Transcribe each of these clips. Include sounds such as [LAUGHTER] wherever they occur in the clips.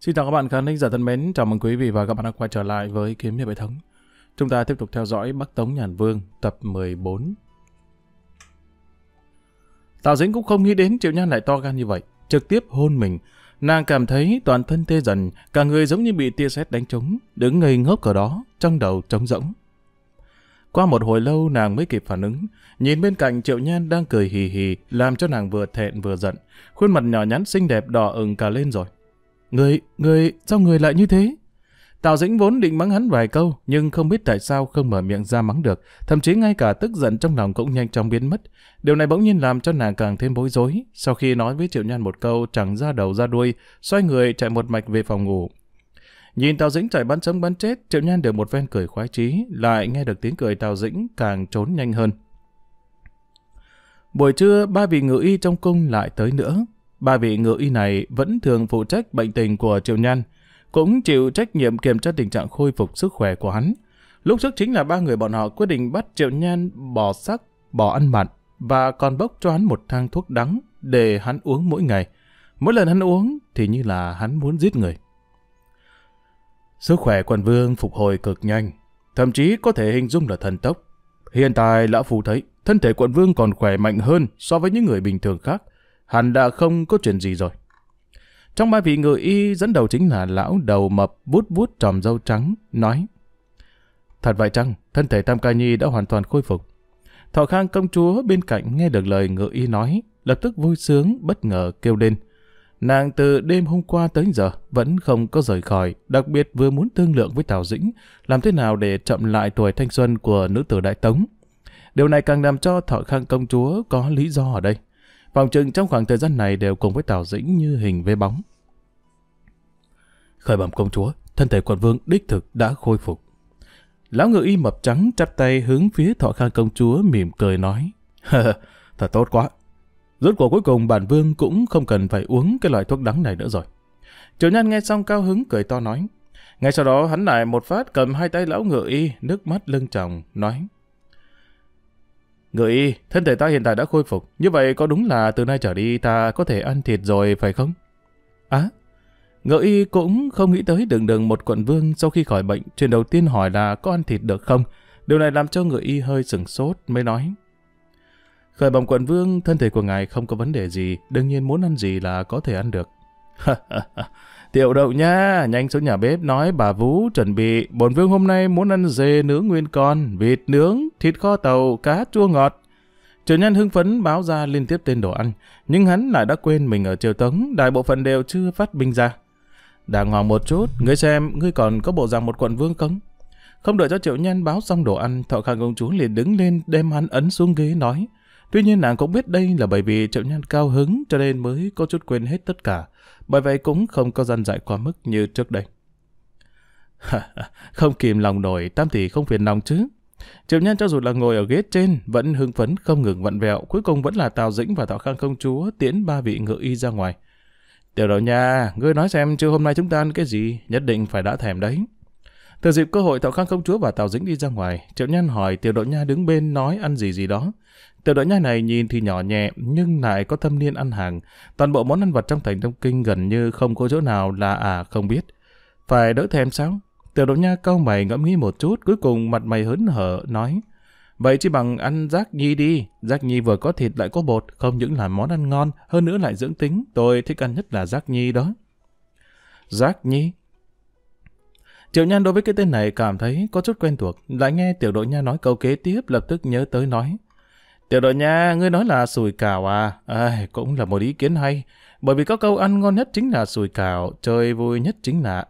Xin chào các bạn khán thính giả thân mến, chào mừng quý vị và các bạn đã quay trở lại với Kiếm Hiệp Hệ Thống. Chúng ta tiếp tục theo dõi Bắc Tống Nhàn Vương tập 14. Tào dĩnh cũng không nghĩ đến Triệu Nhan lại to gan như vậy, trực tiếp hôn mình. Nàng cảm thấy toàn thân tê dần, cả người giống như bị tia sét đánh trúng, đứng ngây ngốc ở đó, trong đầu trống rỗng. Qua một hồi lâu nàng mới kịp phản ứng, nhìn bên cạnh Triệu Nhan đang cười hì hì, làm cho nàng vừa thẹn vừa giận, khuôn mặt nhỏ nhắn xinh đẹp đỏ ửng cả lên rồi. Người, người, sao người lại như thế? Tào Dĩnh vốn định mắng hắn vài câu, nhưng không biết tại sao không mở miệng ra mắng được, thậm chí ngay cả tức giận trong lòng cũng nhanh chóng biến mất. Điều này bỗng nhiên làm cho nàng càng thêm bối rối, sau khi nói với Triệu Nhan một câu chẳng ra đầu ra đuôi, xoay người chạy một mạch về phòng ngủ. Nhìn Tào Dĩnh chạy bắn sống bắn chết, Triệu Nhan được một ven cười khoái chí, lại nghe được tiếng cười Tào Dĩnh càng trốn nhanh hơn. Buổi trưa, ba vị ngự y trong cung lại tới nữa ba vị ngự y này vẫn thường phụ trách bệnh tình của Triệu Nhan, cũng chịu trách nhiệm kiểm tra tình trạng khôi phục sức khỏe của hắn. Lúc trước chính là ba người bọn họ quyết định bắt Triệu Nhan bỏ sắc, bỏ ăn mặn và còn bốc cho hắn một thang thuốc đắng để hắn uống mỗi ngày. Mỗi lần hắn uống thì như là hắn muốn giết người. Sức khỏe quần vương phục hồi cực nhanh, thậm chí có thể hình dung là thần tốc. Hiện tại lão phù thấy thân thể quận vương còn khỏe mạnh hơn so với những người bình thường khác hẳn đã không có chuyện gì rồi. Trong ba vị người y dẫn đầu chính là lão đầu mập vút vút tròm dâu trắng, nói Thật vậy chăng, thân thể Tam Ca Nhi đã hoàn toàn khôi phục. Thọ Khang công chúa bên cạnh nghe được lời ngự y nói, lập tức vui sướng, bất ngờ kêu lên. Nàng từ đêm hôm qua tới giờ vẫn không có rời khỏi, đặc biệt vừa muốn thương lượng với Tào Dĩnh, làm thế nào để chậm lại tuổi thanh xuân của nữ tử Đại Tống. Điều này càng làm cho Thọ Khang công chúa có lý do ở đây. Phòng trừng trong khoảng thời gian này đều cùng với Tào Dĩnh như hình với bóng. Khởi bẩm công chúa, thân thể quận vương đích thực đã khôi phục. Lão ngự y mập trắng chắp tay hướng phía thọ khang công chúa mỉm cười nói. [LAUGHS] Thật tốt quá. Rốt cuộc cuối cùng bản vương cũng không cần phải uống cái loại thuốc đắng này nữa rồi. Triều nhân nghe xong cao hứng cười to nói. Ngay sau đó hắn lại một phát cầm hai tay lão ngựa y, nước mắt lưng tròng, nói. Người y, thân thể ta hiện tại đã khôi phục, như vậy có đúng là từ nay trở đi ta có thể ăn thịt rồi phải không? Á, à, ngựa y cũng không nghĩ tới đường đường một quận vương sau khi khỏi bệnh, chuyện đầu tiên hỏi là có ăn thịt được không? Điều này làm cho người y hơi sừng sốt mới nói. Khởi bồng quận vương, thân thể của ngài không có vấn đề gì, đương nhiên muốn ăn gì là có thể ăn được. Tiểu đậu nha, nhanh xuống nhà bếp nói bà Vũ chuẩn bị, bổn vương hôm nay muốn ăn dê nướng nguyên con, vịt nướng, thịt kho tàu, cá chua ngọt. Triệu Nhân hưng phấn báo ra liên tiếp tên đồ ăn, nhưng hắn lại đã quên mình ở Triều Tống, đại bộ phận đều chưa phát binh ra. Đàng hoàng một chút, ngươi xem, ngươi còn có bộ dạng một quận vương cống. Không đợi cho Triệu Nhân báo xong đồ ăn, Thọ Khang công chúa liền đứng lên đem hắn ấn xuống ghế nói. Tuy nhiên nàng cũng biết đây là bởi vì Triệu Nhân cao hứng cho nên mới có chút quên hết tất cả bởi vậy cũng không có dân dạy quá mức như trước đây. [LAUGHS] không kìm lòng nổi, tam tỷ không phiền lòng chứ. Triệu nhân cho dù là ngồi ở ghế trên, vẫn hưng phấn không ngừng vặn vẹo, cuối cùng vẫn là Tào Dĩnh và thọ Khang công chúa tiễn ba vị ngự y ra ngoài. Tiểu đầu nha ngươi nói xem chưa hôm nay chúng ta ăn cái gì, nhất định phải đã thèm đấy. Từ dịp cơ hội Thọ Khang công chúa và Tào Dĩnh đi ra ngoài, Triệu Nhân hỏi tiểu đội nha đứng bên nói ăn gì gì đó. Tiểu đội nha này nhìn thì nhỏ nhẹ nhưng lại có thâm niên ăn hàng. Toàn bộ món ăn vật trong thành Đông Kinh gần như không có chỗ nào là à không biết. Phải đỡ thèm sao? Tiểu đội nha cau mày ngẫm nghĩ một chút, cuối cùng mặt mày hớn hở nói: "Vậy chỉ bằng ăn giác nhi đi, giác nhi vừa có thịt lại có bột, không những là món ăn ngon, hơn nữa lại dưỡng tính, tôi thích ăn nhất là giác nhi đó." Giác nhi? Triệu Nhan đối với cái tên này cảm thấy có chút quen thuộc, lại nghe tiểu đội Nha nói câu kế tiếp lập tức nhớ tới nói. Tiểu đội Nha, ngươi nói là sùi cảo à? à? Cũng là một ý kiến hay, bởi vì có câu ăn ngon nhất chính là sùi cảo, chơi vui nhất chính là...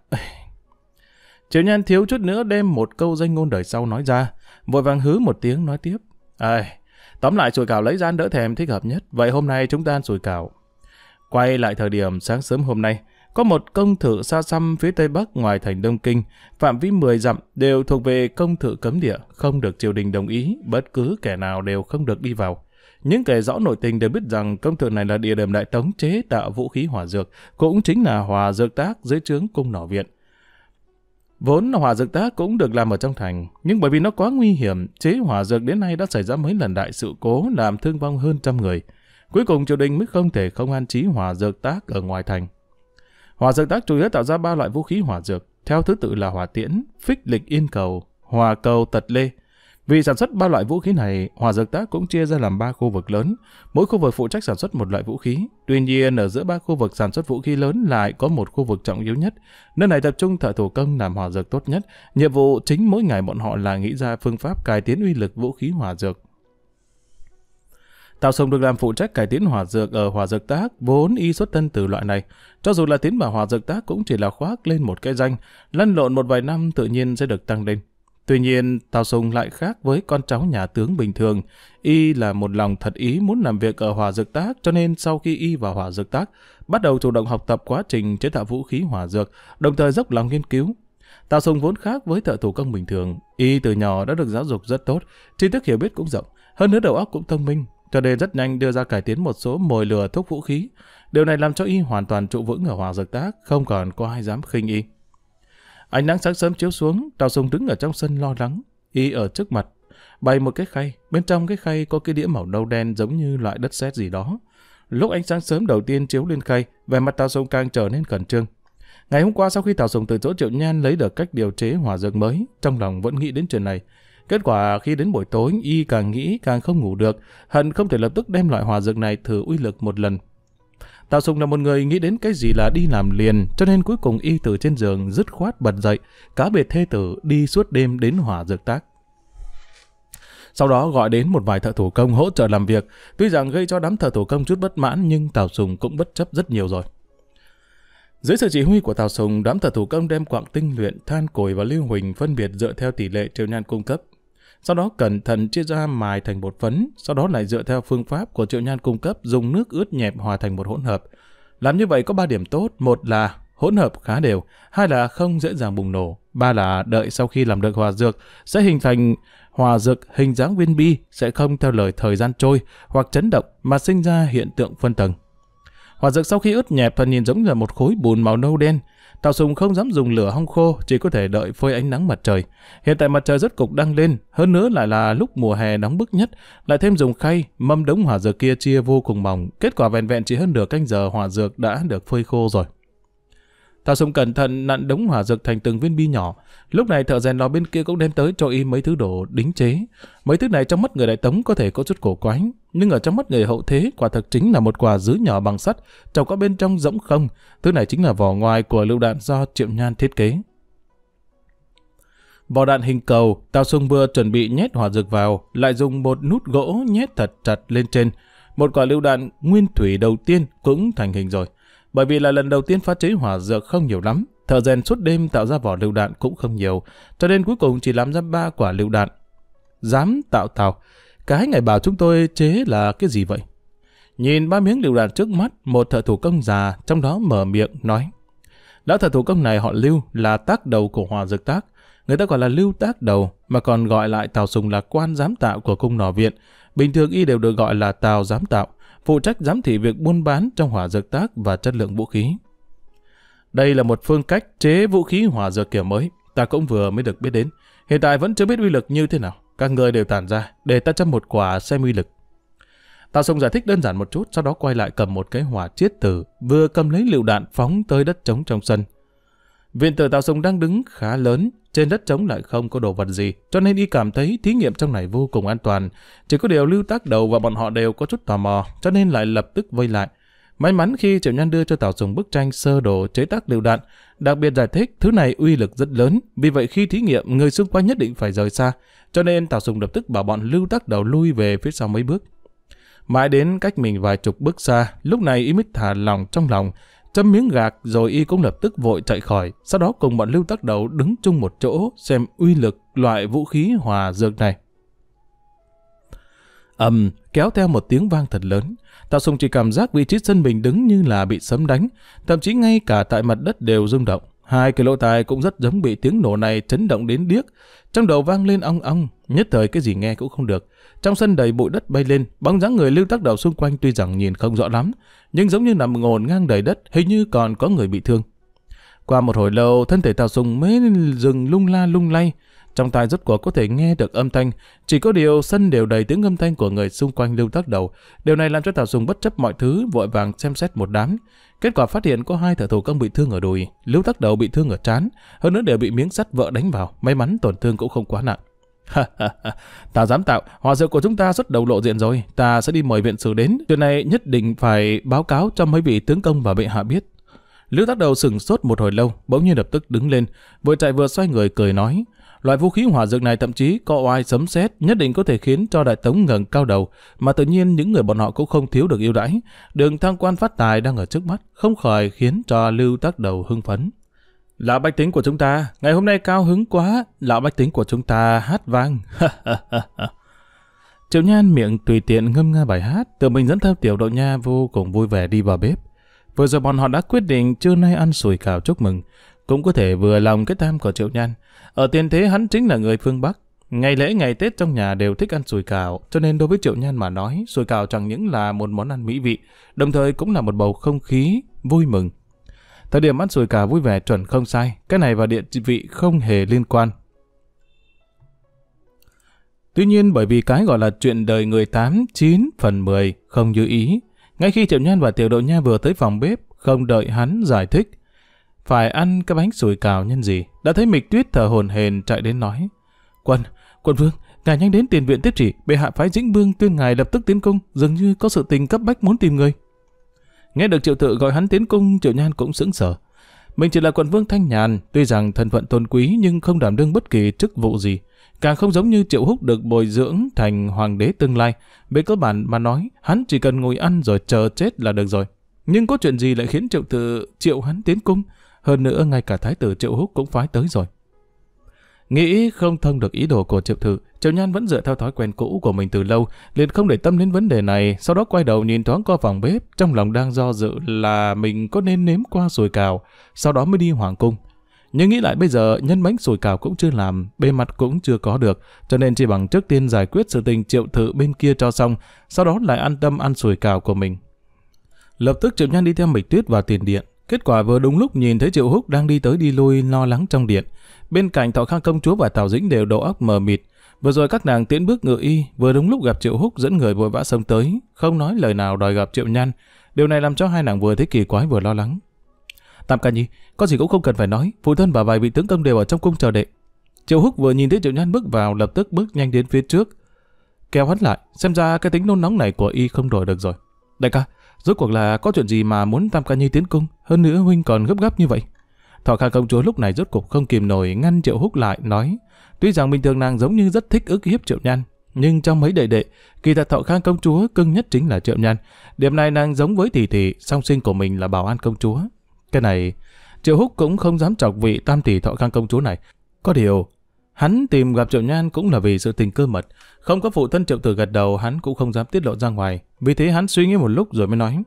Triệu Nhan thiếu chút nữa đem một câu danh ngôn đời sau nói ra, vội vàng hứ một tiếng nói tiếp. À, tóm lại sùi cảo lấy gian đỡ thèm thích hợp nhất, vậy hôm nay chúng ta ăn sùi cảo. Quay lại thời điểm sáng sớm hôm nay, có một công thự xa xăm phía tây bắc ngoài thành Đông Kinh, phạm vi 10 dặm đều thuộc về công thự cấm địa, không được triều đình đồng ý, bất cứ kẻ nào đều không được đi vào. Những kẻ rõ nội tình đều biết rằng công thự này là địa điểm đại tống chế tạo vũ khí hỏa dược, cũng chính là hòa dược tác dưới trướng cung nỏ viện. Vốn là hỏa dược tác cũng được làm ở trong thành, nhưng bởi vì nó quá nguy hiểm, chế hỏa dược đến nay đã xảy ra mấy lần đại sự cố làm thương vong hơn trăm người. Cuối cùng triều đình mới không thể không an trí hỏa dược tác ở ngoài thành. Hỏa dược tác chủ yếu tạo ra ba loại vũ khí hỏa dược, theo thứ tự là hỏa tiễn, phích lịch yên cầu, hỏa cầu tật lê. Vì sản xuất ba loại vũ khí này, hỏa Dược Tác cũng chia ra làm ba khu vực lớn, mỗi khu vực phụ trách sản xuất một loại vũ khí. Tuy nhiên, ở giữa ba khu vực sản xuất vũ khí lớn lại có một khu vực trọng yếu nhất. Nơi này tập trung thợ thủ công làm hỏa dược tốt nhất. Nhiệm vụ chính mỗi ngày bọn họ là nghĩ ra phương pháp cải tiến uy lực vũ khí hỏa dược Tào Sùng được làm phụ trách cải tiến hỏa dược ở ờ, hỏa dược tác, vốn y xuất thân từ loại này. Cho dù là tiến vào hỏa dược tác cũng chỉ là khoác lên một cái danh, lăn lộn một vài năm tự nhiên sẽ được tăng lên. Tuy nhiên, Tào Sùng lại khác với con cháu nhà tướng bình thường. Y là một lòng thật ý muốn làm việc ở hỏa dược tác, cho nên sau khi Y vào hỏa dược tác, bắt đầu chủ động học tập quá trình chế tạo vũ khí hỏa dược, đồng thời dốc lòng nghiên cứu. Tào Sùng vốn khác với thợ thủ công bình thường. Y từ nhỏ đã được giáo dục rất tốt, tri thức hiểu biết cũng rộng, hơn nữa đầu óc cũng thông minh, cho nên rất nhanh đưa ra cải tiến một số mồi lừa thuốc vũ khí. Điều này làm cho y hoàn toàn trụ vững ở Hoàng Dược Tác, không còn có ai dám khinh y. Ánh nắng sáng sớm chiếu xuống, Tào Sùng đứng ở trong sân lo lắng, y ở trước mặt, bày một cái khay, bên trong cái khay có cái đĩa màu nâu đen giống như loại đất sét gì đó. Lúc ánh sáng sớm đầu tiên chiếu lên khay, vẻ mặt Tào Sùng càng trở nên khẩn trương. Ngày hôm qua sau khi Tào Sùng từ chỗ Triệu Nhan lấy được cách điều chế hỏa dược mới, trong lòng vẫn nghĩ đến chuyện này. Kết quả khi đến buổi tối, y càng nghĩ càng không ngủ được, hận không thể lập tức đem loại hòa dược này thử uy lực một lần. Tào Sùng là một người nghĩ đến cái gì là đi làm liền, cho nên cuối cùng y từ trên giường dứt khoát bật dậy, cá biệt thê tử đi suốt đêm đến hỏa dược tác. Sau đó gọi đến một vài thợ thủ công hỗ trợ làm việc, tuy rằng gây cho đám thợ thủ công chút bất mãn nhưng Tào Sùng cũng bất chấp rất nhiều rồi. Dưới sự chỉ huy của Tào Sùng, đám thợ thủ công đem quặng tinh luyện, than cồi và lưu huỳnh phân biệt dựa theo tỷ lệ Triều nhan cung cấp sau đó cẩn thận chia ra mài thành bột phấn, sau đó lại dựa theo phương pháp của Triệu Nhan cung cấp dùng nước ướt nhẹp hòa thành một hỗn hợp. Làm như vậy có 3 điểm tốt, một là hỗn hợp khá đều, hai là không dễ dàng bùng nổ, ba là đợi sau khi làm được hòa dược sẽ hình thành hòa dược hình dáng viên bi sẽ không theo lời thời gian trôi hoặc chấn động mà sinh ra hiện tượng phân tầng. Hòa dược sau khi ướt nhẹp phần nhìn giống là một khối bùn màu nâu đen, Tàu Sùng không dám dùng lửa hong khô, chỉ có thể đợi phơi ánh nắng mặt trời. Hiện tại mặt trời rất cục đang lên, hơn nữa lại là lúc mùa hè nóng bức nhất, lại thêm dùng khay, mâm đống hỏa dược kia chia vô cùng mỏng, kết quả vẹn vẹn chỉ hơn nửa canh giờ hỏa dược đã được phơi khô rồi. Tào sung cẩn thận nặn đống hỏa dược thành từng viên bi nhỏ. Lúc này thợ rèn lò bên kia cũng đem tới cho y mấy thứ đồ đính chế. Mấy thứ này trong mắt người đại tống có thể có chút cổ quái, nhưng ở trong mắt người hậu thế quả thực chính là một quả dứa nhỏ bằng sắt, chẳng có bên trong rỗng không. Thứ này chính là vỏ ngoài của lựu đạn do Triệu Nhan thiết kế. Vỏ đạn hình cầu, Tào Sung vừa chuẩn bị nhét hỏa dược vào, lại dùng một nút gỗ nhét thật chặt lên trên. Một quả lựu đạn nguyên thủy đầu tiên cũng thành hình rồi. Bởi vì là lần đầu tiên pha chế hỏa dược không nhiều lắm, thợ rèn suốt đêm tạo ra vỏ lựu đạn cũng không nhiều, cho nên cuối cùng chỉ làm ra ba quả lựu đạn. Dám tạo tàu, cái ngài bảo chúng tôi chế là cái gì vậy? Nhìn ba miếng lựu đạn trước mắt, một thợ thủ công già trong đó mở miệng nói. Lão thợ thủ công này họ Lưu là tác đầu của hỏa dược tác. Người ta gọi là Lưu tác đầu, mà còn gọi lại tàu Sùng là quan giám tạo của cung nỏ viện. Bình thường y đều được gọi là tàu giám tạo phụ trách giám thị việc buôn bán trong hỏa dược tác và chất lượng vũ khí. Đây là một phương cách chế vũ khí hỏa dược kiểu mới, ta cũng vừa mới được biết đến. Hiện tại vẫn chưa biết uy lực như thế nào. Các người đều tản ra, để ta chăm một quả xem uy lực. Tạ Sùng giải thích đơn giản một chút, sau đó quay lại cầm một cái hỏa chiết tử, vừa cầm lấy lựu đạn phóng tới đất trống trong sân, Viện tử tạo sùng đang đứng khá lớn, trên đất trống lại không có đồ vật gì, cho nên y cảm thấy thí nghiệm trong này vô cùng an toàn. Chỉ có điều lưu tác đầu và bọn họ đều có chút tò mò, cho nên lại lập tức vây lại. May mắn khi Triệu Nhan đưa cho Tào Sùng bức tranh sơ đồ chế tác lựu đạn, đặc biệt giải thích thứ này uy lực rất lớn, vì vậy khi thí nghiệm người xung quanh nhất định phải rời xa, cho nên Tào Sùng lập tức bảo bọn lưu tác đầu lui về phía sau mấy bước. Mãi đến cách mình vài chục bước xa, lúc này y mới thả lòng trong lòng, châm miếng gạc rồi y cũng lập tức vội chạy khỏi, sau đó cùng bọn lưu tắc đầu đứng chung một chỗ xem uy lực loại vũ khí hòa dược này. ầm kéo theo một tiếng vang thật lớn, tào Sùng chỉ cảm giác vị trí sân mình đứng như là bị sấm đánh, thậm chí ngay cả tại mặt đất đều rung động. Hai cái lỗ tai cũng rất giống bị tiếng nổ này chấn động đến điếc, trong đầu vang lên ong ong, nhất thời cái gì nghe cũng không được, trong sân đầy bụi đất bay lên, bóng dáng người lưu tác đầu xung quanh tuy rằng nhìn không rõ lắm, nhưng giống như nằm ngổn ngang đầy đất, hình như còn có người bị thương. Qua một hồi lâu, thân thể Tào Sùng mới dừng lung la lung lay, trong tai rất cuộc có thể nghe được âm thanh, chỉ có điều sân đều đầy tiếng âm thanh của người xung quanh lưu tác đầu. Điều này làm cho Tào Sùng bất chấp mọi thứ, vội vàng xem xét một đám. Kết quả phát hiện có hai thợ thủ công bị thương ở đùi, lưu tác đầu bị thương ở trán, hơn nữa đều bị miếng sắt vợ đánh vào, may mắn tổn thương cũng không quá nặng ta dám tạo, hòa dược của chúng ta xuất đầu lộ diện rồi, ta sẽ đi mời viện sử đến, chuyện này nhất định phải báo cáo cho mấy vị tướng công và bệ hạ biết. lưu tác đầu sừng sốt một hồi lâu, bỗng nhiên lập tức đứng lên, vừa chạy vừa xoay người cười nói. Loại vũ khí hỏa dược này thậm chí có oai sấm sét nhất định có thể khiến cho đại tống ngẩng cao đầu, mà tự nhiên những người bọn họ cũng không thiếu được yêu đãi. Đường thăng quan phát tài đang ở trước mắt, không khỏi khiến cho lưu tác đầu hưng phấn. Lão bách tính của chúng ta, ngày hôm nay cao hứng quá, lão bách tính của chúng ta hát vang. [LAUGHS] Triệu Nhan miệng tùy tiện ngâm nga bài hát, tự mình dẫn theo tiểu đội nha vô cùng vui vẻ đi vào bếp. Vừa rồi bọn họ đã quyết định trưa nay ăn sủi cảo chúc mừng, cũng có thể vừa lòng cái tam của Triệu Nhan. Ở tiền thế hắn chính là người phương Bắc. Ngày lễ ngày Tết trong nhà đều thích ăn sủi cảo, cho nên đối với Triệu Nhan mà nói, sủi cảo chẳng những là một món ăn mỹ vị, đồng thời cũng là một bầu không khí vui mừng Thời điểm ăn sủi cà vui vẻ chuẩn không sai, cái này và địa vị không hề liên quan. Tuy nhiên bởi vì cái gọi là chuyện đời người 8, 9 phần 10 không như ý. Ngay khi Triệu Nhan và Tiểu Độ Nha vừa tới phòng bếp, không đợi hắn giải thích. Phải ăn cái bánh sủi cào nhân gì, đã thấy Mịch Tuyết thở hồn hền chạy đến nói. Quân, quân vương, ngài nhanh đến tiền viện tiếp chỉ, bệ hạ phái dĩnh vương tuyên ngài lập tức tiến công, dường như có sự tình cấp bách muốn tìm người. Nghe được triệu tự gọi hắn tiến cung, triệu nhan cũng sững sờ. Mình chỉ là quận vương thanh nhàn, tuy rằng thân phận tôn quý nhưng không đảm đương bất kỳ chức vụ gì. Càng không giống như triệu húc được bồi dưỡng thành hoàng đế tương lai. Về cơ bản mà nói, hắn chỉ cần ngồi ăn rồi chờ chết là được rồi. Nhưng có chuyện gì lại khiến triệu tự triệu hắn tiến cung? Hơn nữa ngay cả thái tử triệu húc cũng phái tới rồi. Nghĩ không thông được ý đồ của Triệu Thự, Triệu Nhan vẫn dựa theo thói quen cũ của mình từ lâu, liền không để tâm đến vấn đề này, sau đó quay đầu nhìn thoáng qua phòng bếp, trong lòng đang do dự là mình có nên nếm qua sồi cào, sau đó mới đi hoàng cung. Nhưng nghĩ lại bây giờ, nhân bánh sồi cào cũng chưa làm, bề mặt cũng chưa có được, cho nên chỉ bằng trước tiên giải quyết sự tình Triệu Thự bên kia cho xong, sau đó lại an tâm ăn sồi cào của mình. Lập tức Triệu Nhan đi theo Mịch Tuyết vào tiền điện, Kết quả vừa đúng lúc nhìn thấy Triệu Húc đang đi tới đi lui lo lắng trong điện. Bên cạnh Thọ Khang công chúa và Tào Dĩnh đều đầu óc mờ mịt. Vừa rồi các nàng tiến bước ngự y, vừa đúng lúc gặp Triệu Húc dẫn người vội vã xông tới, không nói lời nào đòi gặp Triệu Nhan. Điều này làm cho hai nàng vừa thấy kỳ quái vừa lo lắng. Tam ca nhi, có gì cũng không cần phải nói, phụ thân và vài vị tướng công đều ở trong cung chờ đệ. Triệu Húc vừa nhìn thấy Triệu Nhan bước vào lập tức bước nhanh đến phía trước. Kéo hắn lại, xem ra cái tính nôn nóng này của y không đổi được rồi. Đại ca, Rốt cuộc là có chuyện gì mà muốn Tam Ca Nhi tiến cung, hơn nữa huynh còn gấp gáp như vậy. Thọ Kha công chúa lúc này rốt cuộc không kìm nổi ngăn Triệu Húc lại nói, tuy rằng bình thường nàng giống như rất thích ức hiếp Triệu Nhan, nhưng trong mấy đệ đệ, kỳ thật Thọ Khang công chúa cưng nhất chính là Triệu Nhan. Điểm này nàng giống với tỷ tỷ, song sinh của mình là Bảo An công chúa. Cái này, Triệu Húc cũng không dám chọc vị tam tỷ Thọ Khang công chúa này. Có điều, Hắn tìm gặp Triệu Nhan cũng là vì sự tình cơ mật, không có phụ thân Triệu Tử gật đầu hắn cũng không dám tiết lộ ra ngoài, vì thế hắn suy nghĩ một lúc rồi mới nói.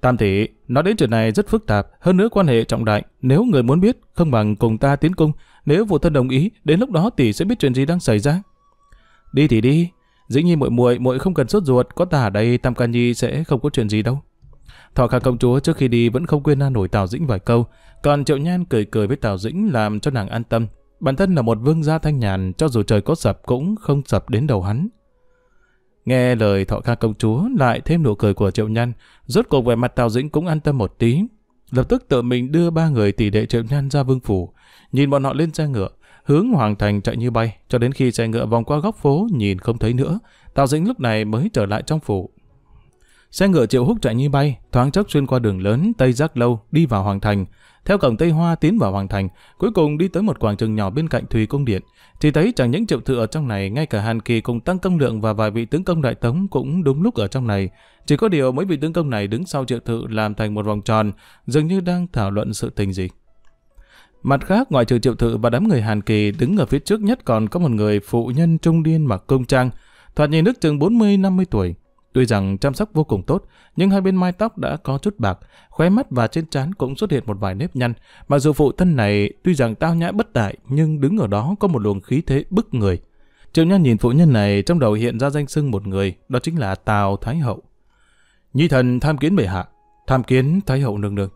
Tam tỷ, nói đến chuyện này rất phức tạp, hơn nữa quan hệ trọng đại, nếu người muốn biết, không bằng cùng ta tiến cung, nếu phụ thân đồng ý, đến lúc đó tỷ sẽ biết chuyện gì đang xảy ra. Đi thì đi, dĩ nhiên muội muội muội không cần sốt ruột, có ta ở đây Tam Ca Nhi sẽ không có chuyện gì đâu. Thọ Khả công chúa trước khi đi vẫn không quên na nổi Tào Dĩnh vài câu, còn Triệu Nhan cười cười với Tào Dĩnh làm cho nàng an tâm, Bản thân là một vương gia thanh nhàn, cho dù trời có sập cũng không sập đến đầu hắn. Nghe lời thọ ca công chúa, lại thêm nụ cười của triệu nhân, rốt cuộc về mặt Tào Dĩnh cũng an tâm một tí. Lập tức tự mình đưa ba người tỷ đệ triệu nhân ra vương phủ, nhìn bọn họ lên xe ngựa, hướng hoàng thành chạy như bay, cho đến khi xe ngựa vòng qua góc phố nhìn không thấy nữa, Tào Dĩnh lúc này mới trở lại trong phủ. Xe ngựa triệu húc chạy như bay, thoáng chốc xuyên qua đường lớn Tây Giác Lâu, đi vào hoàng thành, theo cổng Tây Hoa tiến vào Hoàng Thành, cuối cùng đi tới một quảng trường nhỏ bên cạnh Thùy Cung Điện. Chỉ thấy chẳng những triệu thự ở trong này, ngay cả Hàn Kỳ cùng Tăng Công Lượng và vài vị tướng công đại tống cũng đúng lúc ở trong này. Chỉ có điều mấy vị tướng công này đứng sau triệu thự làm thành một vòng tròn, dường như đang thảo luận sự tình gì. Mặt khác, ngoại trừ triệu thự và đám người Hàn Kỳ đứng ở phía trước nhất còn có một người phụ nhân trung niên mặc công trang, thoạt nhìn nước chừng 40-50 tuổi. Tuy rằng chăm sóc vô cùng tốt, nhưng hai bên mái tóc đã có chút bạc, khóe mắt và trên trán cũng xuất hiện một vài nếp nhăn. Mặc dù phụ thân này tuy rằng tao nhã bất tại, nhưng đứng ở đó có một luồng khí thế bức người. Triệu Nhan nhìn phụ nhân này trong đầu hiện ra danh xưng một người, đó chính là Tào Thái Hậu. Nhi thần tham kiến bệ hạ, tham kiến Thái Hậu nương nương.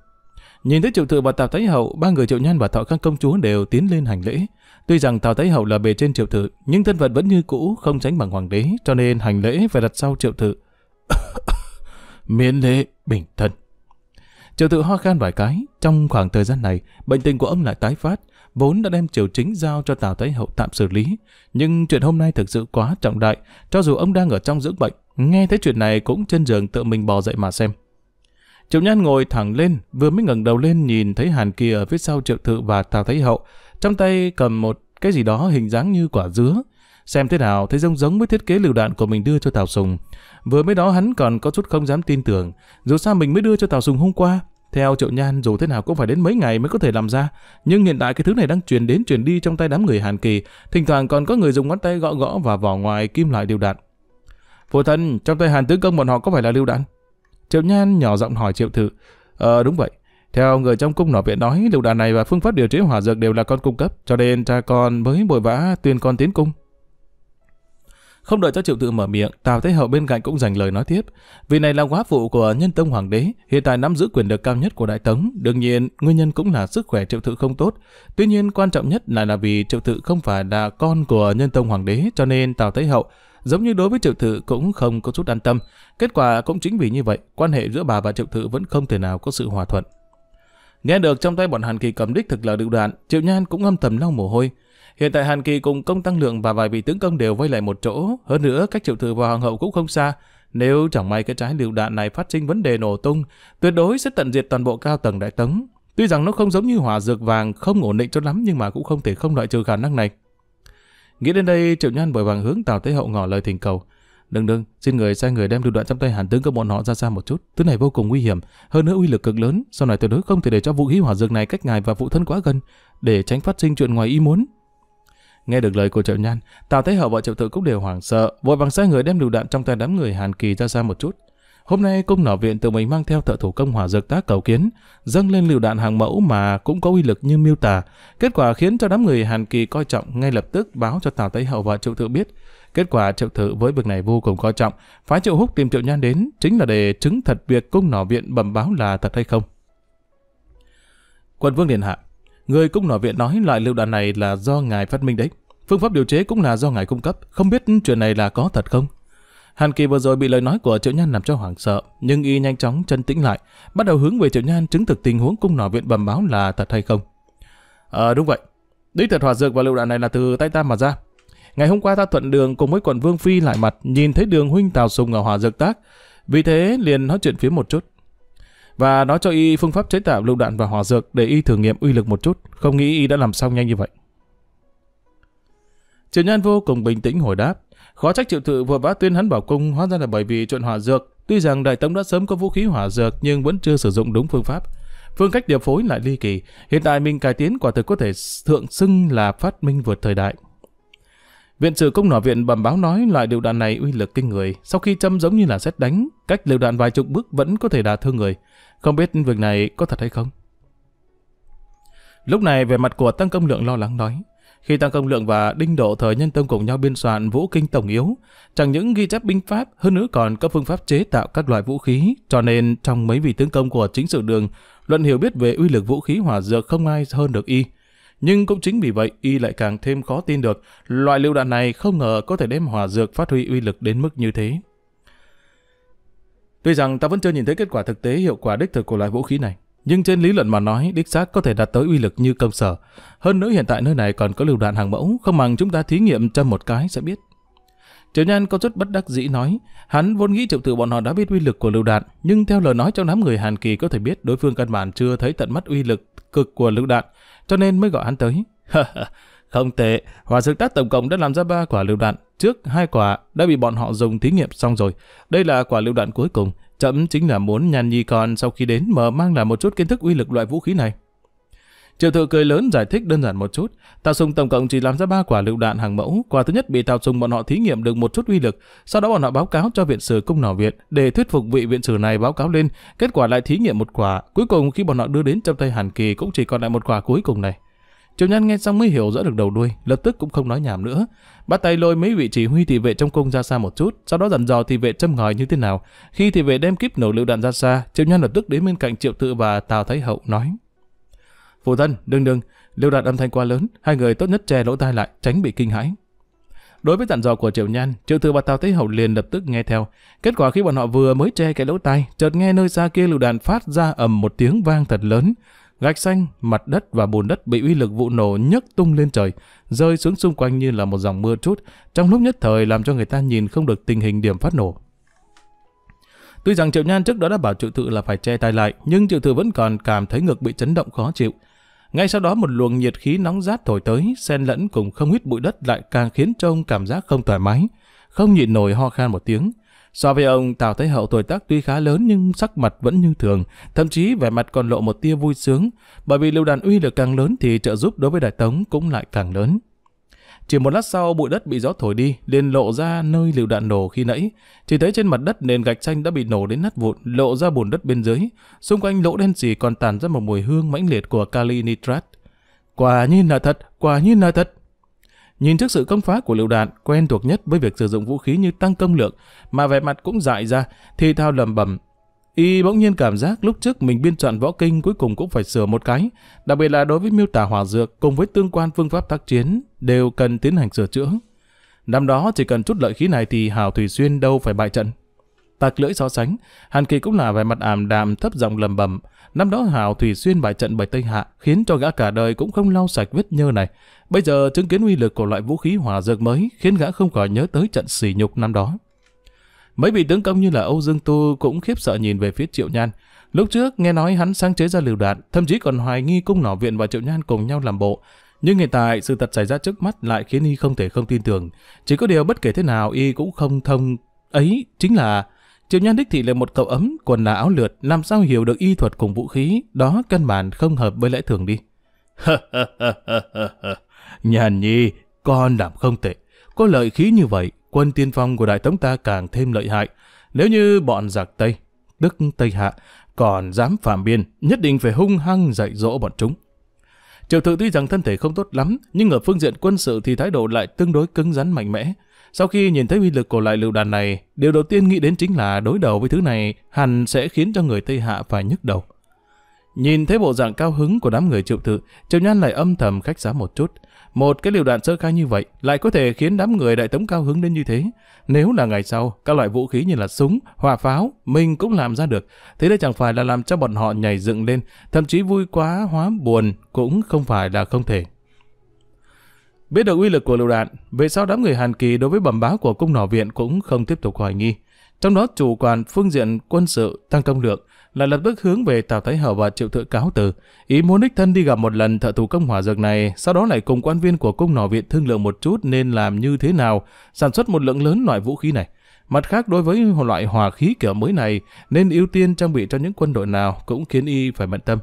Nhìn thấy triệu thự và Tào Thái Hậu, ba người triệu nhan và thọ khang công chúa đều tiến lên hành lễ. Tuy rằng Tào Thái Hậu là bề trên triệu thự nhưng thân phận vẫn như cũ, không tránh bằng hoàng đế, cho nên hành lễ phải đặt sau triệu thự [COUGHS] Miễn lễ bình thân. Triệu tự ho khan vài cái, trong khoảng thời gian này, bệnh tình của ông lại tái phát, vốn đã đem triều chính giao cho Tào Thái Hậu tạm xử lý. Nhưng chuyện hôm nay thực sự quá trọng đại, cho dù ông đang ở trong dưỡng bệnh, nghe thấy chuyện này cũng trên giường tự mình bò dậy mà xem. Triệu Nhan ngồi thẳng lên, vừa mới ngẩng đầu lên nhìn thấy Hàn kia ở phía sau Triệu Thự và Tào Thái Hậu, trong tay cầm một cái gì đó hình dáng như quả dứa, xem thế nào thấy giống giống với thiết kế lựu đạn của mình đưa cho Tào Sùng. Vừa mới đó hắn còn có chút không dám tin tưởng, dù sao mình mới đưa cho Tào Sùng hôm qua. Theo Triệu Nhan dù thế nào cũng phải đến mấy ngày mới có thể làm ra, nhưng hiện tại cái thứ này đang truyền đến truyền đi trong tay đám người Hàn Kỳ, thỉnh thoảng còn có người dùng ngón tay gõ gõ và vỏ ngoài kim loại điều đạn. Phụ thân, trong tay Hàn tướng Công bọn họ có phải là lưu đạn? Triệu Nhan nhỏ giọng hỏi Triệu Thự. Ờ đúng vậy, theo người trong cung nỏ viện nói, lựu đạn này và phương pháp điều chế hỏa dược đều là con cung cấp, cho nên cha con mới vội vã tuyên con tiến cung. Không đợi cho triệu tự mở miệng, Tào Thế Hậu bên cạnh cũng dành lời nói tiếp. Vì này là quá phụ của nhân tông hoàng đế, hiện tại nắm giữ quyền lực cao nhất của đại tống. Đương nhiên, nguyên nhân cũng là sức khỏe triệu tự không tốt. Tuy nhiên, quan trọng nhất là là vì triệu tự không phải là con của nhân tông hoàng đế, cho nên Tào Thế Hậu giống như đối với triệu tự cũng không có chút an tâm. Kết quả cũng chính vì như vậy, quan hệ giữa bà và triệu tự vẫn không thể nào có sự hòa thuận. Nghe được trong tay bọn Hàn Kỳ cầm đích thực là lựu đoạn, Triệu Nhan cũng âm thầm lau mồ hôi. Hiện tại Hàn Kỳ cùng công tăng lượng và vài vị tướng công đều vây lại một chỗ, hơn nữa cách triệu thừa và hoàng hậu cũng không xa. Nếu chẳng may cái trái liều đạn này phát sinh vấn đề nổ tung, tuyệt đối sẽ tận diệt toàn bộ cao tầng đại tấn. Tuy rằng nó không giống như hỏa dược vàng, không ổn định cho lắm nhưng mà cũng không thể không loại trừ khả năng này. Nghĩ đến đây, Triệu Nhan vội vàng hướng Tào Thế Hậu ngỏ lời thỉnh cầu. Đừng đừng, xin người sai người đem lưu đoạn trong tay Hàn tướng các bọn họ ra xa một chút. Thứ này vô cùng nguy hiểm, hơn nữa uy lực cực lớn. Sau này tuyệt đối không thể để cho vũ khí hỏa dược này cách ngài và phụ thân quá gần, để tránh phát sinh chuyện ngoài ý muốn. Nghe được lời của Triệu Nhan, Tào Thế Hậu và Triệu Tự cũng đều hoảng sợ, vội bằng sai người đem lựu đạn trong tay đám người Hàn Kỳ ra xa một chút. Hôm nay cung nỏ viện tự mình mang theo thợ thủ công hỏa dược tác cầu kiến, dâng lên lựu đạn hàng mẫu mà cũng có uy lực như miêu tả. Kết quả khiến cho đám người Hàn Kỳ coi trọng ngay lập tức báo cho Tào Tây Hậu và Triệu tự biết. Kết quả Triệu tự với việc này vô cùng coi trọng, phái Triệu Húc tìm Triệu Nhan đến chính là để chứng thật việc cung nỏ viện bẩm báo là thật hay không. Quân Vương Điện Hạ Người cung nỏ viện nói loại lựu đạn này là do ngài phát minh đấy. Phương pháp điều chế cũng là do ngài cung cấp, không biết chuyện này là có thật không? Hàn Kỳ vừa rồi bị lời nói của Triệu Nhan làm cho hoảng sợ, nhưng y nhanh chóng chân tĩnh lại, bắt đầu hướng về Triệu Nhan chứng thực tình huống cung nỏ viện bẩm báo là thật hay không. Ờ đúng vậy, đích thật hỏa dược và lựu đạn này là từ tay ta mà ra. Ngày hôm qua ta thuận đường cùng với quận Vương Phi lại mặt, nhìn thấy đường huynh Tào Sùng ở hỏa dược tác, vì thế liền nói chuyện phía một chút và nó cho y phương pháp chế tạo lựu đạn và hỏa dược để y thử nghiệm uy lực một chút, không nghĩ y đã làm xong nhanh như vậy. Triệu Nhan vô cùng bình tĩnh hồi đáp, khó trách Triệu Thự vừa vã tuyên hắn bảo cung hóa ra là bởi vì chuyện hỏa dược, tuy rằng đại tống đã sớm có vũ khí hỏa dược nhưng vẫn chưa sử dụng đúng phương pháp. Phương cách điều phối lại ly kỳ, hiện tại mình cải tiến quả thực có thể thượng xưng là phát minh vượt thời đại. Viện trưởng công nỏ viện bẩm báo nói loại điều đạn này uy lực kinh người, sau khi châm giống như là xét đánh, cách liều đạn vài chục bước vẫn có thể đả thương người. Không biết việc này có thật hay không? Lúc này về mặt của Tăng Công Lượng lo lắng nói, khi Tăng Công Lượng và Đinh Độ thời nhân tông cùng nhau biên soạn vũ kinh tổng yếu, chẳng những ghi chép binh pháp, hơn nữa còn có phương pháp chế tạo các loại vũ khí, cho nên trong mấy vị tướng công của chính sự đường, luận hiểu biết về uy lực vũ khí hỏa dược không ai hơn được y. Nhưng cũng chính vì vậy, y lại càng thêm khó tin được, loại lựu đạn này không ngờ có thể đem hòa dược phát huy uy lực đến mức như thế. Tuy rằng ta vẫn chưa nhìn thấy kết quả thực tế hiệu quả đích thực của loại vũ khí này, nhưng trên lý luận mà nói, đích xác có thể đạt tới uy lực như công sở. Hơn nữa hiện tại nơi này còn có lựu đạn hàng mẫu, không bằng chúng ta thí nghiệm cho một cái sẽ biết. Triệu Nhan có chút bất đắc dĩ nói, hắn vốn nghĩ triệu tử bọn họ đã biết uy lực của lựu đạn, nhưng theo lời nói trong đám người Hàn Kỳ có thể biết đối phương căn bản chưa thấy tận mắt uy lực cực của lựu đạn, cho nên mới gọi hắn tới. [LAUGHS] Không tệ, hỏa dược đắt tổng cộng đã làm ra ba quả lựu đạn. Trước hai quả đã bị bọn họ dùng thí nghiệm xong rồi. Đây là quả lựu đạn cuối cùng. Chậm chính là muốn nhàn nhi còn sau khi đến mở mang là một chút kiến thức uy lực loại vũ khí này. Triệu thự cười lớn giải thích đơn giản một chút. Tào Sùng tổng cộng chỉ làm ra ba quả lựu đạn hàng mẫu, quả thứ nhất bị Tào Sùng bọn họ thí nghiệm được một chút uy lực, sau đó bọn họ báo cáo cho viện sử cung nỏ viện để thuyết phục vị viện sử này báo cáo lên, kết quả lại thí nghiệm một quả, cuối cùng khi bọn họ đưa đến trong tay Hàn Kỳ cũng chỉ còn lại một quả cuối cùng này. Triệu Nhân nghe xong mới hiểu rõ được đầu đuôi, lập tức cũng không nói nhảm nữa, bắt tay lôi mấy vị chỉ huy thị vệ trong cung ra xa một chút, sau đó dặn dò thị vệ châm ngòi như thế nào. Khi thị vệ đem kíp nổ lựu đạn ra xa, Triệu Nhân lập tức đến bên cạnh Triệu Tự và Tào Thái Hậu nói: Phụ thân, đừng đừng, lưu đạt âm thanh quá lớn, hai người tốt nhất che lỗ tai lại, tránh bị kinh hãi. Đối với dặn dò của Triệu Nhan, Triệu Thư và Tào Thế Hậu liền lập tức nghe theo. Kết quả khi bọn họ vừa mới che cái lỗ tai, chợt nghe nơi xa kia lựu đạn phát ra ầm một tiếng vang thật lớn. Gạch xanh, mặt đất và bùn đất bị uy lực vụ nổ nhấc tung lên trời, rơi xuống xung quanh như là một dòng mưa chút trong lúc nhất thời làm cho người ta nhìn không được tình hình điểm phát nổ. Tuy rằng Triệu Nhan trước đó đã bảo Triệu thư là phải che tai lại, nhưng Triệu thư vẫn còn cảm thấy ngực bị chấn động khó chịu. Ngay sau đó một luồng nhiệt khí nóng rát thổi tới, xen lẫn cùng không hít bụi đất lại càng khiến cho ông cảm giác không thoải mái, không nhịn nổi ho khan một tiếng. So với ông, Tào Thái Hậu tuổi tác tuy khá lớn nhưng sắc mặt vẫn như thường, thậm chí vẻ mặt còn lộ một tia vui sướng, bởi vì lưu đàn uy lực càng lớn thì trợ giúp đối với đại tống cũng lại càng lớn. Chỉ một lát sau bụi đất bị gió thổi đi, liền lộ ra nơi liều đạn nổ khi nãy. Chỉ thấy trên mặt đất nền gạch xanh đã bị nổ đến nát vụn, lộ ra bùn đất bên dưới. Xung quanh lỗ đen xì còn tàn ra một mùi hương mãnh liệt của kali nitrat. Quả nhiên là thật, quả nhiên là thật. Nhìn trước sự công phá của lựu đạn, quen thuộc nhất với việc sử dụng vũ khí như tăng công lượng, mà vẻ mặt cũng dại ra, thì thao lầm bầm. Y bỗng nhiên cảm giác lúc trước mình biên soạn võ kinh cuối cùng cũng phải sửa một cái, đặc biệt là đối với miêu tả hỏa dược cùng với tương quan phương pháp tác chiến đều cần tiến hành sửa chữa. Năm đó chỉ cần chút lợi khí này thì Hào Thủy Xuyên đâu phải bại trận. Tạc lưỡi so sánh, Hàn Kỳ cũng là vẻ mặt ảm đạm thấp giọng lầm bầm. Năm đó Hào Thủy Xuyên bại trận bởi Tây Hạ, khiến cho gã cả đời cũng không lau sạch vết nhơ này. Bây giờ chứng kiến uy lực của loại vũ khí hỏa dược mới, khiến gã không khỏi nhớ tới trận sỉ nhục năm đó. Mấy vị tướng công như là Âu Dương Tu cũng khiếp sợ nhìn về phía Triệu Nhan. Lúc trước nghe nói hắn sáng chế ra liều đạn, thậm chí còn hoài nghi cung nỏ viện và Triệu Nhan cùng nhau làm bộ. Nhưng hiện tại sự thật xảy ra trước mắt lại khiến y không thể không tin tưởng. Chỉ có điều bất kể thế nào y cũng không thông ấy chính là Triệu Nhan đích thị là một cậu ấm, quần là áo lượt, làm sao hiểu được y thuật cùng vũ khí, đó căn bản không hợp với lẽ thường đi. [LAUGHS] Nhàn nhi, con làm không tệ, có lợi khí như vậy, quân tiên phong của Đại Tống ta càng thêm lợi hại. Nếu như bọn giặc Tây, tức Tây Hạ, còn dám phạm biên, nhất định phải hung hăng dạy dỗ bọn chúng. Triệu Thự tuy rằng thân thể không tốt lắm, nhưng ở phương diện quân sự thì thái độ lại tương đối cứng rắn mạnh mẽ. Sau khi nhìn thấy uy lực của lại lựu đạn này, điều đầu tiên nghĩ đến chính là đối đầu với thứ này hẳn sẽ khiến cho người Tây Hạ phải nhức đầu. Nhìn thấy bộ dạng cao hứng của đám người triệu tự, Triệu Nhan lại âm thầm khách giá một chút. Một cái liều đạn sơ khai như vậy lại có thể khiến đám người đại tống cao hứng đến như thế. Nếu là ngày sau, các loại vũ khí như là súng, hỏa pháo, mình cũng làm ra được. Thế đây chẳng phải là làm cho bọn họ nhảy dựng lên, thậm chí vui quá hóa buồn cũng không phải là không thể. Biết được uy lực của liều đạn, về sau đám người Hàn Kỳ đối với bẩm báo của cung nỏ viện cũng không tiếp tục hoài nghi. Trong đó chủ quản phương diện quân sự tăng công lượng, là lập tức hướng về Tào Thái Hậu và triệu thượng cáo từ, ý muốn đích thân đi gặp một lần thợ thủ công hỏa dược này, sau đó lại cùng quan viên của cung nỏ viện thương lượng một chút nên làm như thế nào, sản xuất một lượng lớn loại vũ khí này. Mặt khác đối với loại hòa khí kiểu mới này nên ưu tiên trang bị cho những quân đội nào cũng khiến y phải bận tâm.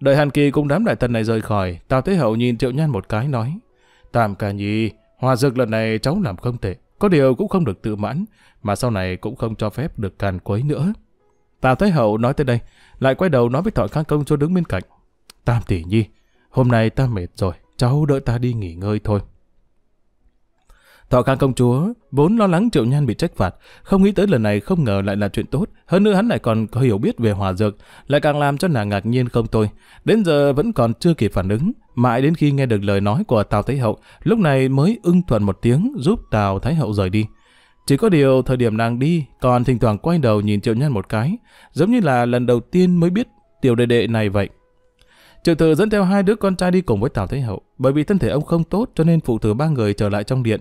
Đợi Hàn Kỳ cùng đám đại thần này rời khỏi, Tào Thế Hậu nhìn Triệu Nhan một cái nói, Tạm cả nhi, hòa dược lần này cháu làm không tệ, có điều cũng không được tự mãn, mà sau này cũng không cho phép được càn quấy nữa. Tào Thái Hậu nói tới đây, lại quay đầu nói với Thọ Khang Công cho đứng bên cạnh. Tam tỷ nhi, hôm nay ta mệt rồi, cháu đợi ta đi nghỉ ngơi thôi. Thọ Khang công chúa vốn lo lắng Triệu Nhan bị trách phạt, không nghĩ tới lần này không ngờ lại là chuyện tốt, hơn nữa hắn lại còn có hiểu biết về hòa dược, lại càng làm cho nàng ngạc nhiên không thôi. Đến giờ vẫn còn chưa kịp phản ứng, mãi đến khi nghe được lời nói của Tào Thái hậu, lúc này mới ưng thuận một tiếng giúp Tào Thái hậu rời đi. Chỉ có điều thời điểm nàng đi, còn thỉnh thoảng quay đầu nhìn Triệu Nhân một cái, giống như là lần đầu tiên mới biết tiểu đệ đệ này vậy. Triệu thừa dẫn theo hai đứa con trai đi cùng với Tào Thế Hậu, bởi vì thân thể ông không tốt cho nên phụ thừa ba người trở lại trong điện.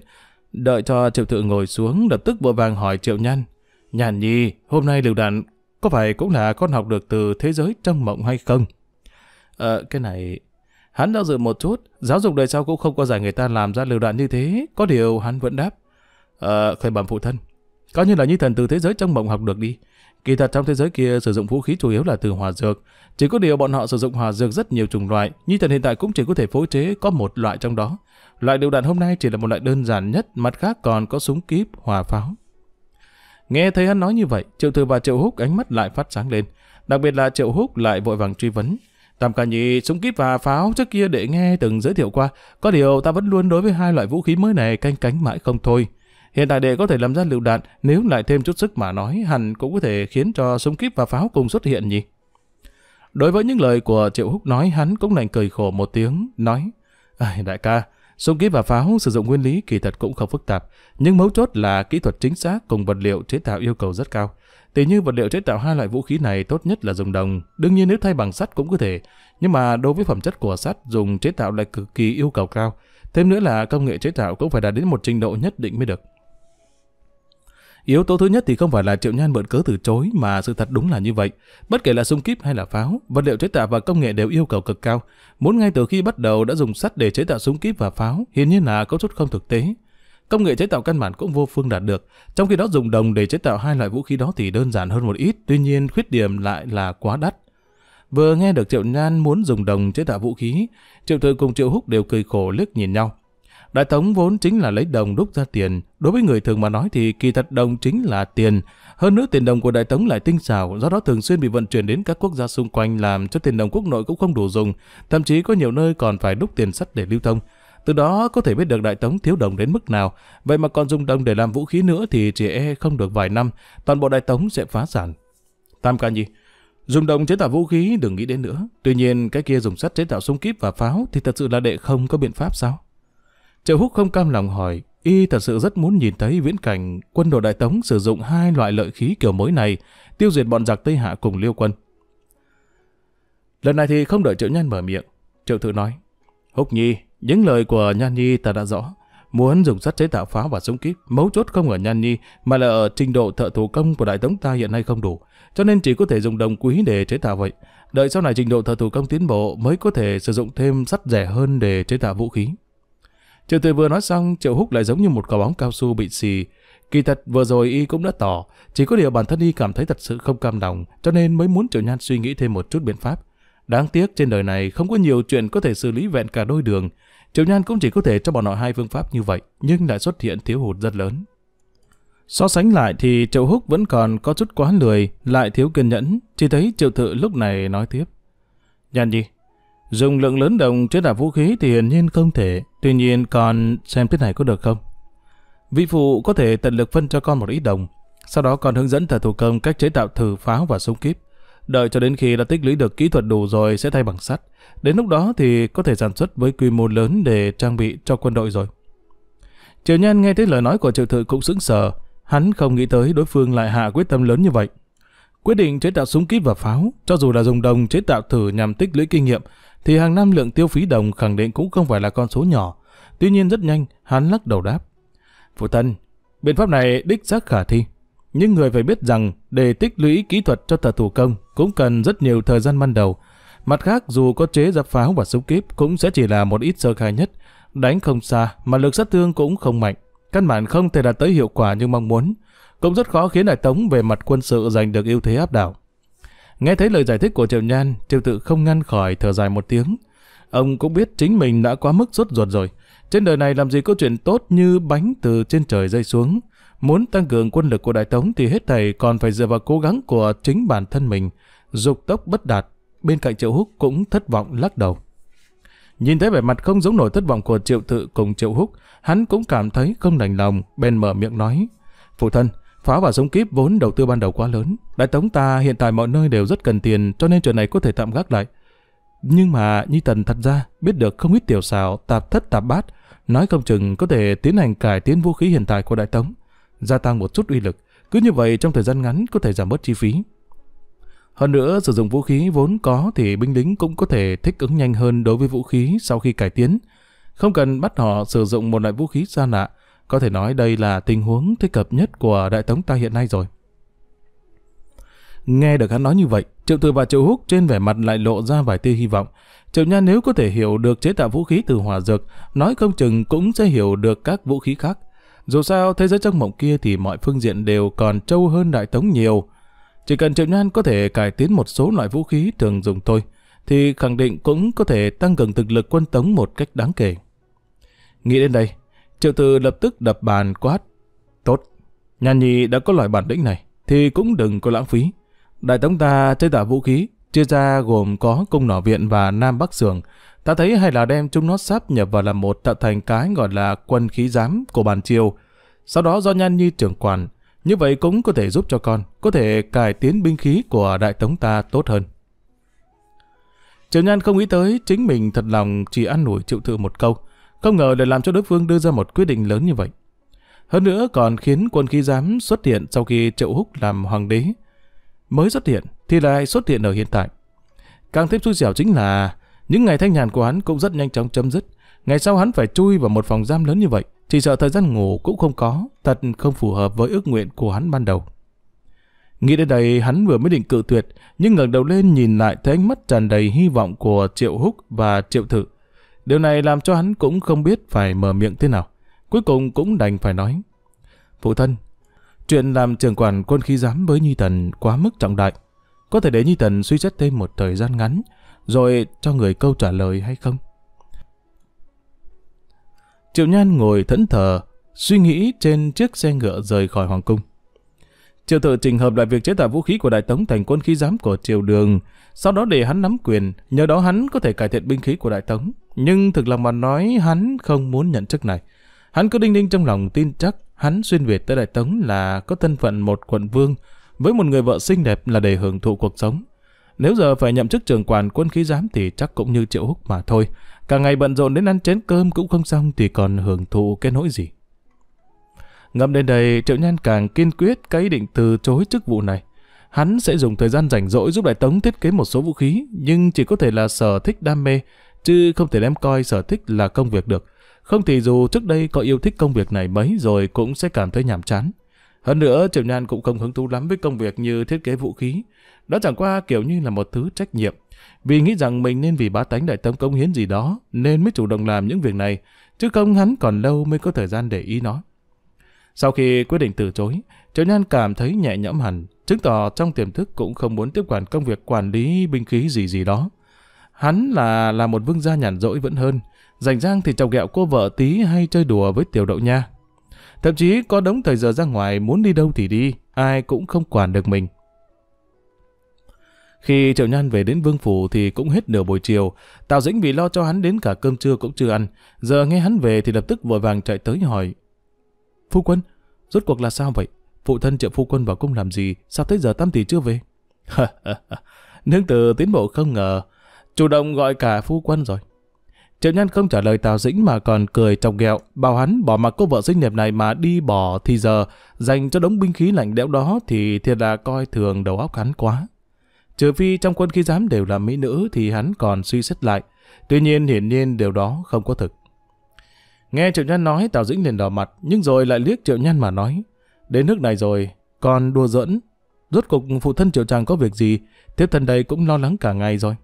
Đợi cho Triệu thừa ngồi xuống, lập tức vội vàng hỏi Triệu Nhân, Nhàn Nhi, hôm nay liều Đạn có phải cũng là con học được từ thế giới trong mộng hay không? Ờ, cái này... Hắn đã dự một chút, giáo dục đời sau cũng không có giải người ta làm ra lều đoạn như thế, có điều hắn vẫn đáp. Ờ, khởi bẩm phụ thân. có như là như thần từ thế giới trong mộng học được đi. Kỳ thật trong thế giới kia sử dụng vũ khí chủ yếu là từ hỏa dược. Chỉ có điều bọn họ sử dụng hỏa dược rất nhiều chủng loại, như thần hiện tại cũng chỉ có thể phối chế có một loại trong đó. Loại điều đạn hôm nay chỉ là một loại đơn giản nhất, mặt khác còn có súng kíp, hỏa pháo. Nghe thấy hắn nói như vậy, Triệu thừa và Triệu Húc ánh mắt lại phát sáng lên. Đặc biệt là Triệu Húc lại vội vàng truy vấn. Tam ca nhị súng kíp và pháo trước kia để nghe từng giới thiệu qua, có điều ta vẫn luôn đối với hai loại vũ khí mới này canh cánh mãi không thôi. Hiện tại đệ có thể làm ra lựu đạn, nếu lại thêm chút sức mà nói, hẳn cũng có thể khiến cho súng kíp và pháo cùng xuất hiện nhỉ. Đối với những lời của Triệu Húc nói, hắn cũng đành cười khổ một tiếng, nói, Đại ca, súng kíp và pháo sử dụng nguyên lý kỳ thật cũng không phức tạp, nhưng mấu chốt là kỹ thuật chính xác cùng vật liệu chế tạo yêu cầu rất cao. Tỷ như vật liệu chế tạo hai loại vũ khí này tốt nhất là dùng đồng, đương nhiên nếu thay bằng sắt cũng có thể, nhưng mà đối với phẩm chất của sắt dùng chế tạo lại cực kỳ yêu cầu cao. Thêm nữa là công nghệ chế tạo cũng phải đạt đến một trình độ nhất định mới được. Yếu tố thứ nhất thì không phải là Triệu Nhan mượn cớ từ chối mà sự thật đúng là như vậy. Bất kể là súng kíp hay là pháo, vật liệu chế tạo và công nghệ đều yêu cầu cực cao. Muốn ngay từ khi bắt đầu đã dùng sắt để chế tạo súng kíp và pháo, hiển nhiên là có chút không thực tế. Công nghệ chế tạo căn bản cũng vô phương đạt được, trong khi đó dùng đồng để chế tạo hai loại vũ khí đó thì đơn giản hơn một ít, tuy nhiên khuyết điểm lại là quá đắt. Vừa nghe được Triệu Nhan muốn dùng đồng chế tạo vũ khí, Triệu Thừa cùng Triệu Húc đều cười khổ liếc nhìn nhau. Đại tống vốn chính là lấy đồng đúc ra tiền, đối với người thường mà nói thì kỳ thật đồng chính là tiền. Hơn nữa tiền đồng của đại tống lại tinh xảo, do đó thường xuyên bị vận chuyển đến các quốc gia xung quanh làm cho tiền đồng quốc nội cũng không đủ dùng, thậm chí có nhiều nơi còn phải đúc tiền sắt để lưu thông. Từ đó có thể biết được đại tống thiếu đồng đến mức nào, vậy mà còn dùng đồng để làm vũ khí nữa thì chỉ e không được vài năm, toàn bộ đại tống sẽ phá sản. Tam ca nhi, dùng đồng chế tạo vũ khí đừng nghĩ đến nữa, tuy nhiên cái kia dùng sắt chế tạo súng kíp và pháo thì thật sự là đệ không có biện pháp sao? Triệu Húc không cam lòng hỏi, y thật sự rất muốn nhìn thấy viễn cảnh quân đội Đại Tống sử dụng hai loại lợi khí kiểu mới này, tiêu diệt bọn giặc Tây Hạ cùng Liêu quân. Lần này thì không đợi Triệu Nhan mở miệng, Triệu Thự nói, Húc Nhi, những lời của Nhan Nhi ta đã rõ, muốn dùng sắt chế tạo pháo và súng kíp, mấu chốt không ở Nhan Nhi mà là ở trình độ thợ thủ công của Đại Tống ta hiện nay không đủ, cho nên chỉ có thể dùng đồng quý để chế tạo vậy. Đợi sau này trình độ thợ thủ công tiến bộ mới có thể sử dụng thêm sắt rẻ hơn để chế tạo vũ khí. Triệu Tuệ vừa nói xong, Triệu Húc lại giống như một quả bóng cao su bị xì. Kỳ thật vừa rồi y cũng đã tỏ, chỉ có điều bản thân y cảm thấy thật sự không cam lòng, cho nên mới muốn Triệu Nhan suy nghĩ thêm một chút biện pháp. Đáng tiếc trên đời này không có nhiều chuyện có thể xử lý vẹn cả đôi đường. Triệu Nhan cũng chỉ có thể cho bọn họ hai phương pháp như vậy, nhưng lại xuất hiện thiếu hụt rất lớn. So sánh lại thì Triệu Húc vẫn còn có chút quá lười, lại thiếu kiên nhẫn, chỉ thấy Triệu Thự lúc này nói tiếp. Nhan gì? Dùng lượng lớn đồng chế tạo vũ khí thì hiển nhiên không thể, tuy nhiên con xem thế này có được không? Vị phụ có thể tận lực phân cho con một ít đồng, sau đó con hướng dẫn thợ thủ công cách chế tạo thử pháo và súng kíp. Đợi cho đến khi đã tích lũy được kỹ thuật đủ rồi sẽ thay bằng sắt. Đến lúc đó thì có thể sản xuất với quy mô lớn để trang bị cho quân đội rồi. triệu Nhân nghe thấy lời nói của triệu thự cũng sững sờ, hắn không nghĩ tới đối phương lại hạ quyết tâm lớn như vậy. Quyết định chế tạo súng kíp và pháo, cho dù là dùng đồng chế tạo thử nhằm tích lũy kinh nghiệm, thì hàng năm lượng tiêu phí đồng khẳng định cũng không phải là con số nhỏ. Tuy nhiên rất nhanh, hắn lắc đầu đáp. Phụ thân, biện pháp này đích xác khả thi. Nhưng người phải biết rằng để tích lũy kỹ thuật cho thợ thủ công cũng cần rất nhiều thời gian ban đầu. Mặt khác, dù có chế ra pháo và súng kíp cũng sẽ chỉ là một ít sơ khai nhất, đánh không xa mà lực sát thương cũng không mạnh. Căn bản không thể đạt tới hiệu quả như mong muốn. Cũng rất khó khiến đại tống về mặt quân sự giành được ưu thế áp đảo. Nghe thấy lời giải thích của Triệu Nhan, Triệu Tự không ngăn khỏi thở dài một tiếng. Ông cũng biết chính mình đã quá mức sốt ruột rồi. Trên đời này làm gì có chuyện tốt như bánh từ trên trời rơi xuống. Muốn tăng cường quân lực của Đại Tống thì hết thầy còn phải dựa vào cố gắng của chính bản thân mình. Dục tốc bất đạt, bên cạnh Triệu Húc cũng thất vọng lắc đầu. Nhìn thấy vẻ mặt không giống nổi thất vọng của Triệu Tự cùng Triệu Húc, hắn cũng cảm thấy không đành lòng, bèn mở miệng nói. Phụ thân, Phá và sống kíp vốn đầu tư ban đầu quá lớn. Đại tống ta hiện tại mọi nơi đều rất cần tiền cho nên chuyện này có thể tạm gác lại. Nhưng mà Nhi Tần thật ra biết được không ít tiểu xào, tạp thất tạp bát, nói không chừng có thể tiến hành cải tiến vũ khí hiện tại của Đại Tống, gia tăng một chút uy lực. Cứ như vậy trong thời gian ngắn có thể giảm bớt chi phí. Hơn nữa, sử dụng vũ khí vốn có thì binh lính cũng có thể thích ứng nhanh hơn đối với vũ khí sau khi cải tiến. Không cần bắt họ sử dụng một loại vũ khí xa lạ, có thể nói đây là tình huống thích hợp nhất của Đại Tống ta hiện nay rồi. Nghe được hắn nói như vậy, Triệu thừa và Triệu Húc trên vẻ mặt lại lộ ra vài tia hy vọng. Triệu Nha nếu có thể hiểu được chế tạo vũ khí từ hỏa dược, nói không chừng cũng sẽ hiểu được các vũ khí khác. Dù sao, thế giới trong mộng kia thì mọi phương diện đều còn trâu hơn Đại Tống nhiều. Chỉ cần Triệu Nhan có thể cải tiến một số loại vũ khí thường dùng thôi, thì khẳng định cũng có thể tăng cường thực lực quân Tống một cách đáng kể. Nghĩ đến đây, Triệu Từ lập tức đập bàn quát. Tốt, nhan nhì đã có loại bản lĩnh này, thì cũng đừng có lãng phí. Đại tống ta chế tạo vũ khí, chia ra gồm có cung nỏ viện và nam bắc sường. Ta thấy hay là đem chúng nó sáp nhập vào làm một tạo thành cái gọi là quân khí giám của bàn triều. Sau đó do nhan nhi trưởng quản, như vậy cũng có thể giúp cho con, có thể cải tiến binh khí của đại tống ta tốt hơn. Triệu Nhan không nghĩ tới chính mình thật lòng chỉ ăn nổi triệu tự một câu, không ngờ lại làm cho Đức Vương đưa ra một quyết định lớn như vậy. Hơn nữa còn khiến quân khí giám xuất hiện sau khi Triệu Húc làm hoàng đế. Mới xuất hiện thì lại xuất hiện ở hiện tại. Càng thêm xui xẻo chính là những ngày thanh nhàn của hắn cũng rất nhanh chóng chấm dứt. Ngày sau hắn phải chui vào một phòng giam lớn như vậy, chỉ sợ thời gian ngủ cũng không có, thật không phù hợp với ước nguyện của hắn ban đầu. Nghĩ đến đây hắn vừa mới định cự tuyệt, nhưng ngẩng đầu lên nhìn lại thấy ánh mắt tràn đầy hy vọng của Triệu Húc và Triệu Thự. Điều này làm cho hắn cũng không biết phải mở miệng thế nào. Cuối cùng cũng đành phải nói. Phụ thân, chuyện làm trưởng quản quân khí giám với Nhi Tần quá mức trọng đại. Có thể để Nhi Tần suy xét thêm một thời gian ngắn, rồi cho người câu trả lời hay không? Triệu Nhan ngồi thẫn thờ, suy nghĩ trên chiếc xe ngựa rời khỏi Hoàng Cung. Triệu tự trình hợp lại việc chế tạo vũ khí của Đại Tống thành quân khí giám của Triều Đường, sau đó để hắn nắm quyền, nhờ đó hắn có thể cải thiện binh khí của Đại Tống, nhưng thực lòng mà nói hắn không muốn nhận chức này. Hắn cứ đinh đinh trong lòng tin chắc hắn xuyên Việt tới Đại Tống là có thân phận một quận vương với một người vợ xinh đẹp là để hưởng thụ cuộc sống. Nếu giờ phải nhậm chức trưởng quản quân khí giám thì chắc cũng như triệu húc mà thôi. Cả ngày bận rộn đến ăn chén cơm cũng không xong thì còn hưởng thụ cái nỗi gì. Ngậm đến đây, Triệu Nhan càng kiên quyết cái ý định từ chối chức vụ này. Hắn sẽ dùng thời gian rảnh rỗi giúp Đại Tống thiết kế một số vũ khí, nhưng chỉ có thể là sở thích đam mê, chứ không thể đem coi sở thích là công việc được. Không thì dù trước đây có yêu thích công việc này mấy rồi cũng sẽ cảm thấy nhàm chán. Hơn nữa, Triệu Nhan cũng không hứng thú lắm với công việc như thiết kế vũ khí. Đó chẳng qua kiểu như là một thứ trách nhiệm. Vì nghĩ rằng mình nên vì bá tánh đại tâm công hiến gì đó, nên mới chủ động làm những việc này, chứ không hắn còn lâu mới có thời gian để ý nó. Sau khi quyết định từ chối, Triệu Nhan cảm thấy nhẹ nhõm hẳn, chứng tỏ trong tiềm thức cũng không muốn tiếp quản công việc quản lý binh khí gì gì đó. Hắn là là một vương gia nhàn rỗi vẫn hơn, rảnh rang thì chọc ghẹo cô vợ tí hay chơi đùa với tiểu đậu nha. Thậm chí có đống thời giờ ra ngoài muốn đi đâu thì đi, ai cũng không quản được mình. Khi Triệu Nhan về đến Vương Phủ thì cũng hết nửa buổi chiều, Tào Dĩnh vì lo cho hắn đến cả cơm trưa cũng chưa ăn, giờ nghe hắn về thì lập tức vội vàng chạy tới hỏi. Phu quân, rốt cuộc là sao vậy? Phụ thân Triệu Phu quân vào cung làm gì, sao tới giờ tam tỷ chưa về? [LAUGHS] Nương tử tiến bộ không ngờ, Chủ động gọi cả phu quân rồi. Triệu Nhân không trả lời Tào Dĩnh mà còn cười trong ghẹo, bảo hắn bỏ mặc cô vợ xinh đẹp này mà đi bỏ thì giờ, dành cho đống binh khí lạnh lẽo đó thì thiệt là coi thường đầu óc hắn quá. Trừ phi trong quân khí giám đều là mỹ nữ thì hắn còn suy xét lại, tuy nhiên hiển nhiên điều đó không có thực. Nghe Triệu Nhân nói Tào Dĩnh liền đỏ mặt, nhưng rồi lại liếc Triệu Nhân mà nói, đến nước này rồi, còn đùa dẫn rốt cục phụ thân Triệu Tràng có việc gì, tiếp thân đây cũng lo lắng cả ngày rồi.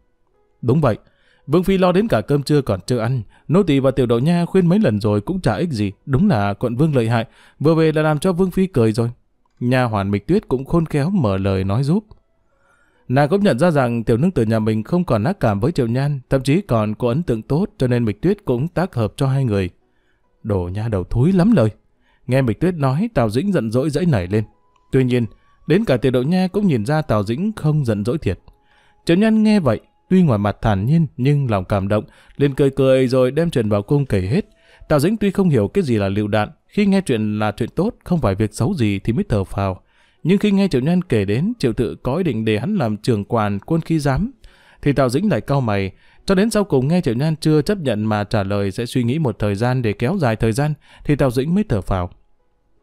Đúng vậy, Vương Phi lo đến cả cơm trưa còn chưa ăn, nô tỳ và tiểu đậu nha khuyên mấy lần rồi cũng chả ích gì, đúng là quận Vương lợi hại, vừa về là làm cho Vương Phi cười rồi. Nhà hoàn Mịch Tuyết cũng khôn khéo mở lời nói giúp. Nàng cũng nhận ra rằng tiểu nương tử nhà mình không còn ác cảm với Triệu Nhan, thậm chí còn có ấn tượng tốt cho nên Mịch Tuyết cũng tác hợp cho hai người. Đồ nha đầu thúi lắm lời. Nghe Mịch Tuyết nói, Tào Dĩnh giận dỗi dãy nảy lên. Tuy nhiên, đến cả tiểu đậu nha cũng nhìn ra Tào Dĩnh không giận dỗi thiệt. Triệu Nhan nghe vậy, Tuy ngoài mặt thản nhiên nhưng lòng cảm động, liền cười cười rồi đem chuyện vào cung kể hết. Tào Dĩnh tuy không hiểu cái gì là lựu đạn, khi nghe chuyện là chuyện tốt, không phải việc xấu gì thì mới thở phào. Nhưng khi nghe Triệu Nhân kể đến, Triệu Tự có ý định để hắn làm trường quản quân khí giám, thì Tào Dĩnh lại cau mày, cho đến sau cùng nghe Triệu nhân chưa chấp nhận mà trả lời sẽ suy nghĩ một thời gian để kéo dài thời gian, thì Tào Dĩnh mới thở phào.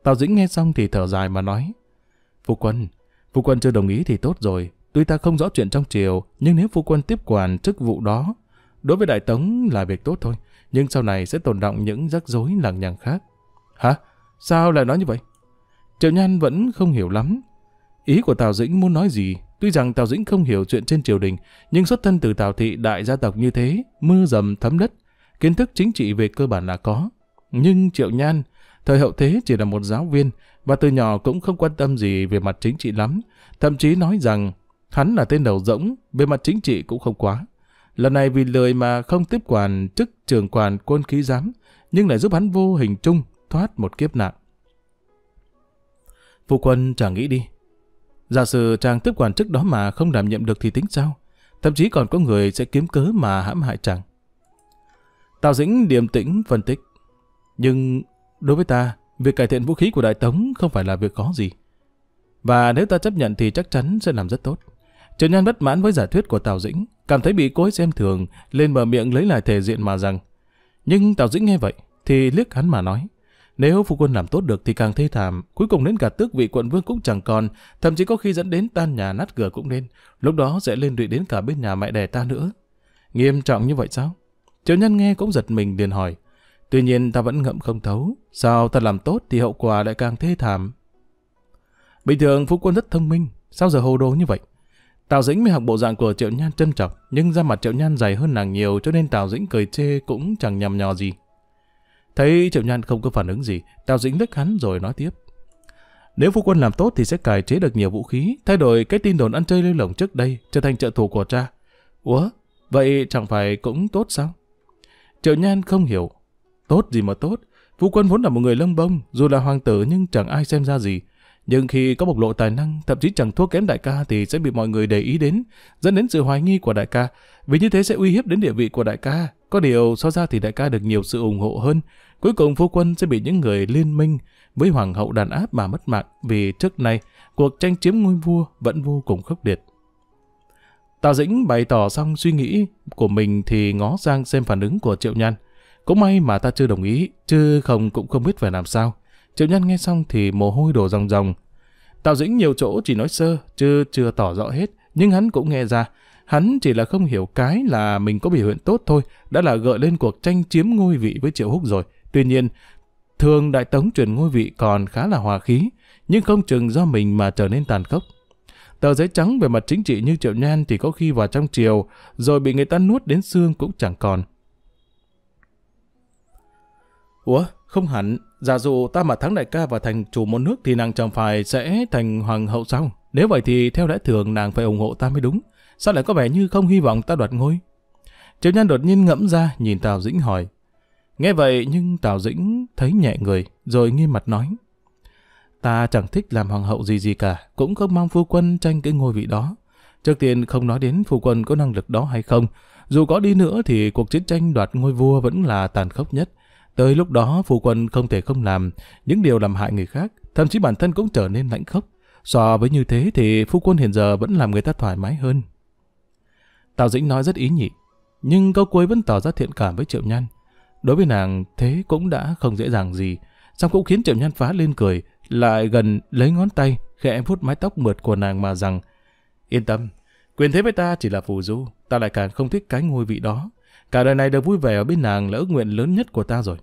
Tào Dĩnh nghe xong thì thở dài mà nói, phụ Quân, phụ Quân chưa đồng ý thì tốt rồi, Tuy ta không rõ chuyện trong triều, nhưng nếu phu quân tiếp quản chức vụ đó, đối với đại tống là việc tốt thôi, nhưng sau này sẽ tồn động những rắc rối lằng nhằng khác. Hả? Sao lại nói như vậy? Triệu Nhan vẫn không hiểu lắm. Ý của Tào Dĩnh muốn nói gì? Tuy rằng Tào Dĩnh không hiểu chuyện trên triều đình, nhưng xuất thân từ Tào thị đại gia tộc như thế, mưa dầm thấm đất, kiến thức chính trị về cơ bản là có. Nhưng Triệu Nhan, thời hậu thế chỉ là một giáo viên và từ nhỏ cũng không quan tâm gì về mặt chính trị lắm, thậm chí nói rằng Hắn là tên đầu rỗng, bề mặt chính trị cũng không quá. Lần này vì lời mà không tiếp quản chức trường quản quân khí giám, nhưng lại giúp hắn vô hình chung thoát một kiếp nạn. Phu quân chàng nghĩ đi. Giả sử chàng tiếp quản chức đó mà không đảm nhiệm được thì tính sao? Thậm chí còn có người sẽ kiếm cớ mà hãm hại chàng. Tào Dĩnh điềm tĩnh phân tích. Nhưng đối với ta, việc cải thiện vũ khí của Đại Tống không phải là việc khó gì. Và nếu ta chấp nhận thì chắc chắn sẽ làm rất tốt. Trần Nhan bất mãn với giả thuyết của Tào Dĩnh, cảm thấy bị cối xem thường, lên mở miệng lấy lại thể diện mà rằng. Nhưng Tào Dĩnh nghe vậy, thì liếc hắn mà nói. Nếu phu quân làm tốt được thì càng thê thảm, cuối cùng đến cả tước vị quận vương cũng chẳng còn, thậm chí có khi dẫn đến tan nhà nát cửa cũng nên, lúc đó sẽ lên đụy đến cả bên nhà mẹ đẻ ta nữa. Nghiêm trọng như vậy sao? Triệu nhân nghe cũng giật mình liền hỏi. Tuy nhiên ta vẫn ngậm không thấu, sao ta làm tốt thì hậu quả lại càng thê thảm. Bình thường phu quân rất thông minh, sao giờ hồ đồ như vậy? Tào Dĩnh mới học bộ dạng của Triệu Nhan châm chọc, nhưng da mặt Triệu Nhan dày hơn nàng nhiều cho nên Tào Dĩnh cười chê cũng chẳng nhầm nhò gì. Thấy Triệu Nhan không có phản ứng gì, Tào Dĩnh lách hắn rồi nói tiếp. Nếu phu quân làm tốt thì sẽ cải chế được nhiều vũ khí, thay đổi cái tin đồn ăn chơi lêu lỏng trước đây, trở thành trợ thủ của cha. Ủa, vậy chẳng phải cũng tốt sao? Triệu Nhan không hiểu. Tốt gì mà tốt, phu quân vốn là một người lâm bông, dù là hoàng tử nhưng chẳng ai xem ra gì. Nhưng khi có bộc lộ tài năng, thậm chí chẳng thua kém đại ca thì sẽ bị mọi người để ý đến, dẫn đến sự hoài nghi của đại ca, vì như thế sẽ uy hiếp đến địa vị của đại ca. Có điều so ra thì đại ca được nhiều sự ủng hộ hơn, cuối cùng phu quân sẽ bị những người liên minh với hoàng hậu đàn áp mà mất mạng vì trước nay cuộc tranh chiếm ngôi vua vẫn vô cùng khốc liệt. Tào Dĩnh bày tỏ xong suy nghĩ của mình thì ngó sang xem phản ứng của Triệu Nhan. Cũng may mà ta chưa đồng ý, chứ không cũng không biết phải làm sao. Triệu nhân nghe xong thì mồ hôi đổ ròng ròng. Tào Dĩnh nhiều chỗ chỉ nói sơ, chưa chưa tỏ rõ hết, nhưng hắn cũng nghe ra. Hắn chỉ là không hiểu cái là mình có biểu hiện tốt thôi, đã là gợi lên cuộc tranh chiếm ngôi vị với Triệu Húc rồi. Tuy nhiên, thường đại tống truyền ngôi vị còn khá là hòa khí, nhưng không chừng do mình mà trở nên tàn khốc. Tờ giấy trắng về mặt chính trị như Triệu Nhan thì có khi vào trong triều, rồi bị người ta nuốt đến xương cũng chẳng còn. Ủa, không hẳn, giả dụ ta mà thắng đại ca và thành chủ một nước thì nàng chẳng phải sẽ thành hoàng hậu sao? Nếu vậy thì theo lẽ thường nàng phải ủng hộ ta mới đúng. Sao lại có vẻ như không hy vọng ta đoạt ngôi? Triệu Nhan đột nhiên ngẫm ra, nhìn Tào Dĩnh hỏi. Nghe vậy nhưng Tào Dĩnh thấy nhẹ người, rồi nghiêm mặt nói. Ta chẳng thích làm hoàng hậu gì gì cả, cũng không mong phu quân tranh cái ngôi vị đó. Trước tiên không nói đến phu quân có năng lực đó hay không, dù có đi nữa thì cuộc chiến tranh đoạt ngôi vua vẫn là tàn khốc nhất. Tới lúc đó, phu quân không thể không làm những điều làm hại người khác, thậm chí bản thân cũng trở nên lãnh khốc. So với như thế thì phu quân hiện giờ vẫn làm người ta thoải mái hơn. Tào Dĩnh nói rất ý nhị, nhưng câu cuối vẫn tỏ ra thiện cảm với Triệu Nhan. Đối với nàng, thế cũng đã không dễ dàng gì, song cũng khiến Triệu Nhan phá lên cười, lại gần lấy ngón tay, khẽ vuốt mái tóc mượt của nàng mà rằng, yên tâm, quyền thế với ta chỉ là phù du, ta lại càng không thích cái ngôi vị đó. Cả đời này được vui vẻ ở bên nàng là ước nguyện lớn nhất của ta rồi.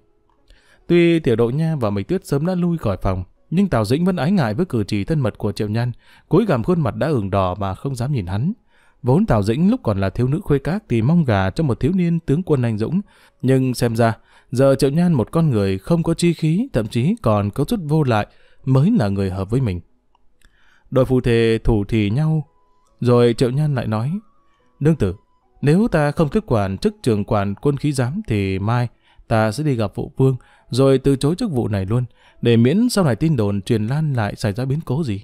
Tuy Tiểu đội Nha và Mịch Tuyết sớm đã lui khỏi phòng, nhưng Tào Dĩnh vẫn ái ngại với cử chỉ thân mật của Triệu Nhan, cúi gằm khuôn mặt đã ửng đỏ mà không dám nhìn hắn. Vốn Tào Dĩnh lúc còn là thiếu nữ khuê các thì mong gà cho một thiếu niên tướng quân anh dũng, nhưng xem ra giờ Triệu Nhan một con người không có chi khí, thậm chí còn có chút vô lại mới là người hợp với mình. Đội phù thề thủ thì nhau, rồi Triệu Nhan lại nói: "Đương tử, nếu ta không tiếp quản chức trường quản quân khí giám thì mai ta sẽ đi gặp phụ vương, rồi từ chối chức vụ này luôn, để miễn sau này tin đồn truyền lan lại xảy ra biến cố gì.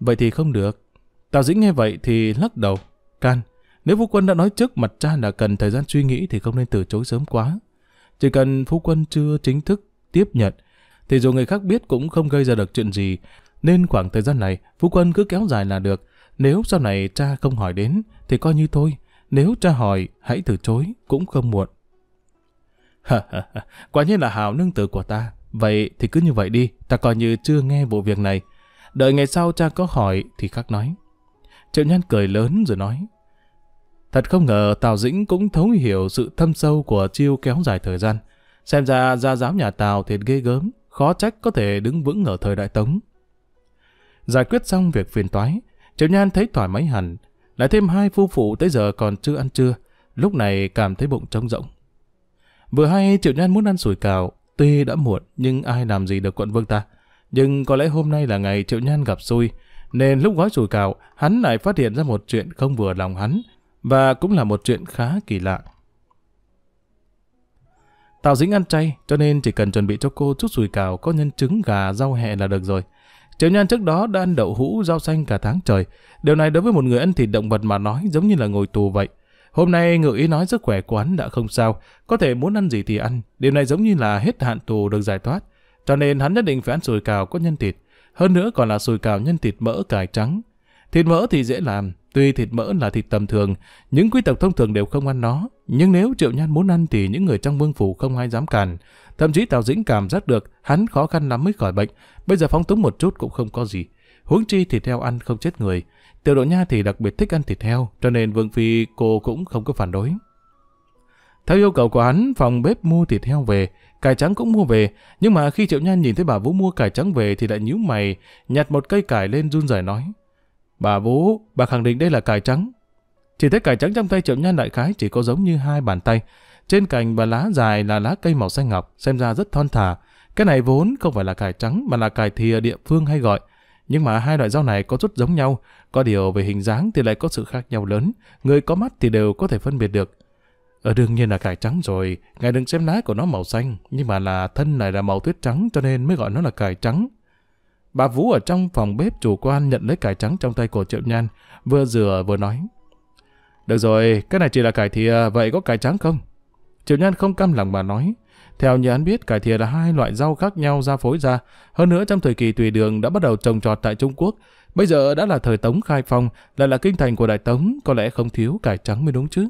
Vậy thì không được. Tào Dĩnh nghe vậy thì lắc đầu. Can, nếu phu quân đã nói trước mặt cha là cần thời gian suy nghĩ thì không nên từ chối sớm quá. Chỉ cần phu quân chưa chính thức tiếp nhận, thì dù người khác biết cũng không gây ra được chuyện gì, nên khoảng thời gian này phu quân cứ kéo dài là được. Nếu sau này cha không hỏi đến thì coi như thôi, nếu cha hỏi hãy từ chối cũng không muộn. [LAUGHS] Quả nhiên là hào nương tử của ta. Vậy thì cứ như vậy đi, ta coi như chưa nghe vụ việc này. Đợi ngày sau cha có hỏi thì khắc nói. Triệu Nhan cười lớn rồi nói. Thật không ngờ Tào Dĩnh cũng thấu hiểu sự thâm sâu của chiêu kéo dài thời gian. Xem ra gia giáo nhà Tào thiệt ghê gớm, khó trách có thể đứng vững ở thời đại Tống. Giải quyết xong việc phiền toái, Triệu Nhan thấy thoải mái hẳn, lại thêm hai phu phụ tới giờ còn chưa ăn trưa, lúc này cảm thấy bụng trống rỗng. Vừa hay Triệu Nhan muốn ăn sủi cảo, tuy đã muộn nhưng ai làm gì được quận vương ta. Nhưng có lẽ hôm nay là ngày Triệu Nhan gặp xui, nên lúc gói sủi cảo, hắn lại phát hiện ra một chuyện không vừa lòng hắn, và cũng là một chuyện khá kỳ lạ. Tào dính ăn chay, cho nên chỉ cần chuẩn bị cho cô chút sủi cảo có nhân trứng gà rau hẹ là được rồi. Triệu Nhan trước đó đã ăn đậu hũ, rau xanh cả tháng trời. Điều này đối với một người ăn thịt động vật mà nói giống như là ngồi tù vậy. Hôm nay ngự ý nói sức khỏe của hắn đã không sao, có thể muốn ăn gì thì ăn, điều này giống như là hết hạn tù được giải thoát. Cho nên hắn nhất định phải ăn sùi cào có nhân thịt, hơn nữa còn là sùi cào nhân thịt mỡ cải trắng. Thịt mỡ thì dễ làm, tuy thịt mỡ là thịt tầm thường, những quý tộc thông thường đều không ăn nó, nhưng nếu Triệu Nhan muốn ăn thì những người trong vương phủ không ai dám cản. Thậm chí Tào Dĩnh cảm giác được hắn khó khăn lắm mới khỏi bệnh, bây giờ phóng túng một chút cũng không có gì. Huống chi thì theo ăn không chết người, Tiểu Độ Nha thì đặc biệt thích ăn thịt heo, cho nên Vương Phi cô cũng không có phản đối. Theo yêu cầu của hắn, phòng bếp mua thịt heo về, cải trắng cũng mua về, nhưng mà khi Triệu Nha nhìn thấy bà Vũ mua cải trắng về thì lại nhíu mày, nhặt một cây cải lên run rẩy nói. Bà Vũ, bà khẳng định đây là cải trắng. Chỉ thấy cải trắng trong tay Triệu Nha đại khái chỉ có giống như hai bàn tay. Trên cành và lá dài là lá cây màu xanh ngọc, xem ra rất thon thả. Cái này vốn không phải là cải trắng mà là cải thìa địa phương hay gọi. Nhưng mà hai loại rau này có chút giống nhau, có điều về hình dáng thì lại có sự khác nhau lớn, người có mắt thì đều có thể phân biệt được. Ở ờ, đương nhiên là cải trắng rồi, ngài đừng xem lá của nó màu xanh, nhưng mà là thân này là màu tuyết trắng cho nên mới gọi nó là cải trắng. Bà Vũ ở trong phòng bếp chủ quan nhận lấy cải trắng trong tay của Triệu Nhan, vừa rửa vừa nói. Được rồi, cái này chỉ là cải thìa, vậy có cải trắng không? Triệu Nhan không cam lòng mà nói. Theo như anh biết, cải thìa là hai loại rau khác nhau ra phối ra. Hơn nữa trong thời kỳ tùy đường đã bắt đầu trồng trọt tại Trung Quốc. Bây giờ đã là thời Tống khai phong, lại là kinh thành của Đại Tống, có lẽ không thiếu cải trắng mới đúng chứ.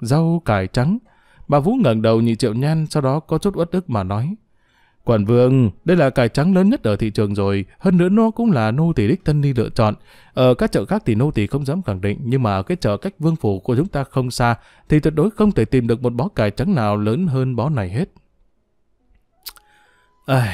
Rau cải trắng. Bà Vũ ngẩng đầu nhìn Triệu Nhan, sau đó có chút uất ức mà nói. Quản vương, đây là cải trắng lớn nhất ở thị trường rồi, hơn nữa nó cũng là nô tỷ đích thân đi lựa chọn. Ở các chợ khác thì nô tỷ không dám khẳng định, nhưng mà ở cái chợ cách vương phủ của chúng ta không xa, thì tuyệt đối không thể tìm được một bó cải trắng nào lớn hơn bó này hết. Ây,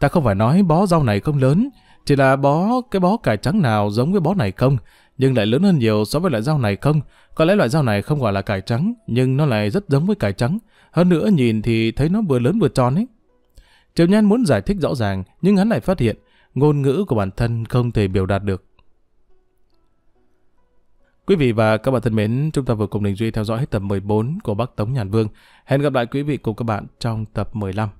ta không phải nói bó rau này không lớn, chỉ là bó cái bó cải trắng nào giống với bó này không, nhưng lại lớn hơn nhiều so với loại rau này không. Có lẽ loại rau này không gọi là cải trắng, nhưng nó lại rất giống với cải trắng. Hơn nữa nhìn thì thấy nó vừa lớn vừa tròn ấy. Triều Nhan muốn giải thích rõ ràng, nhưng hắn lại phát hiện ngôn ngữ của bản thân không thể biểu đạt được. Quý vị và các bạn thân mến, chúng ta vừa cùng Đình Duy theo dõi hết tập 14 của Bắc Tống Nhàn Vương. Hẹn gặp lại quý vị cùng các bạn trong tập 15.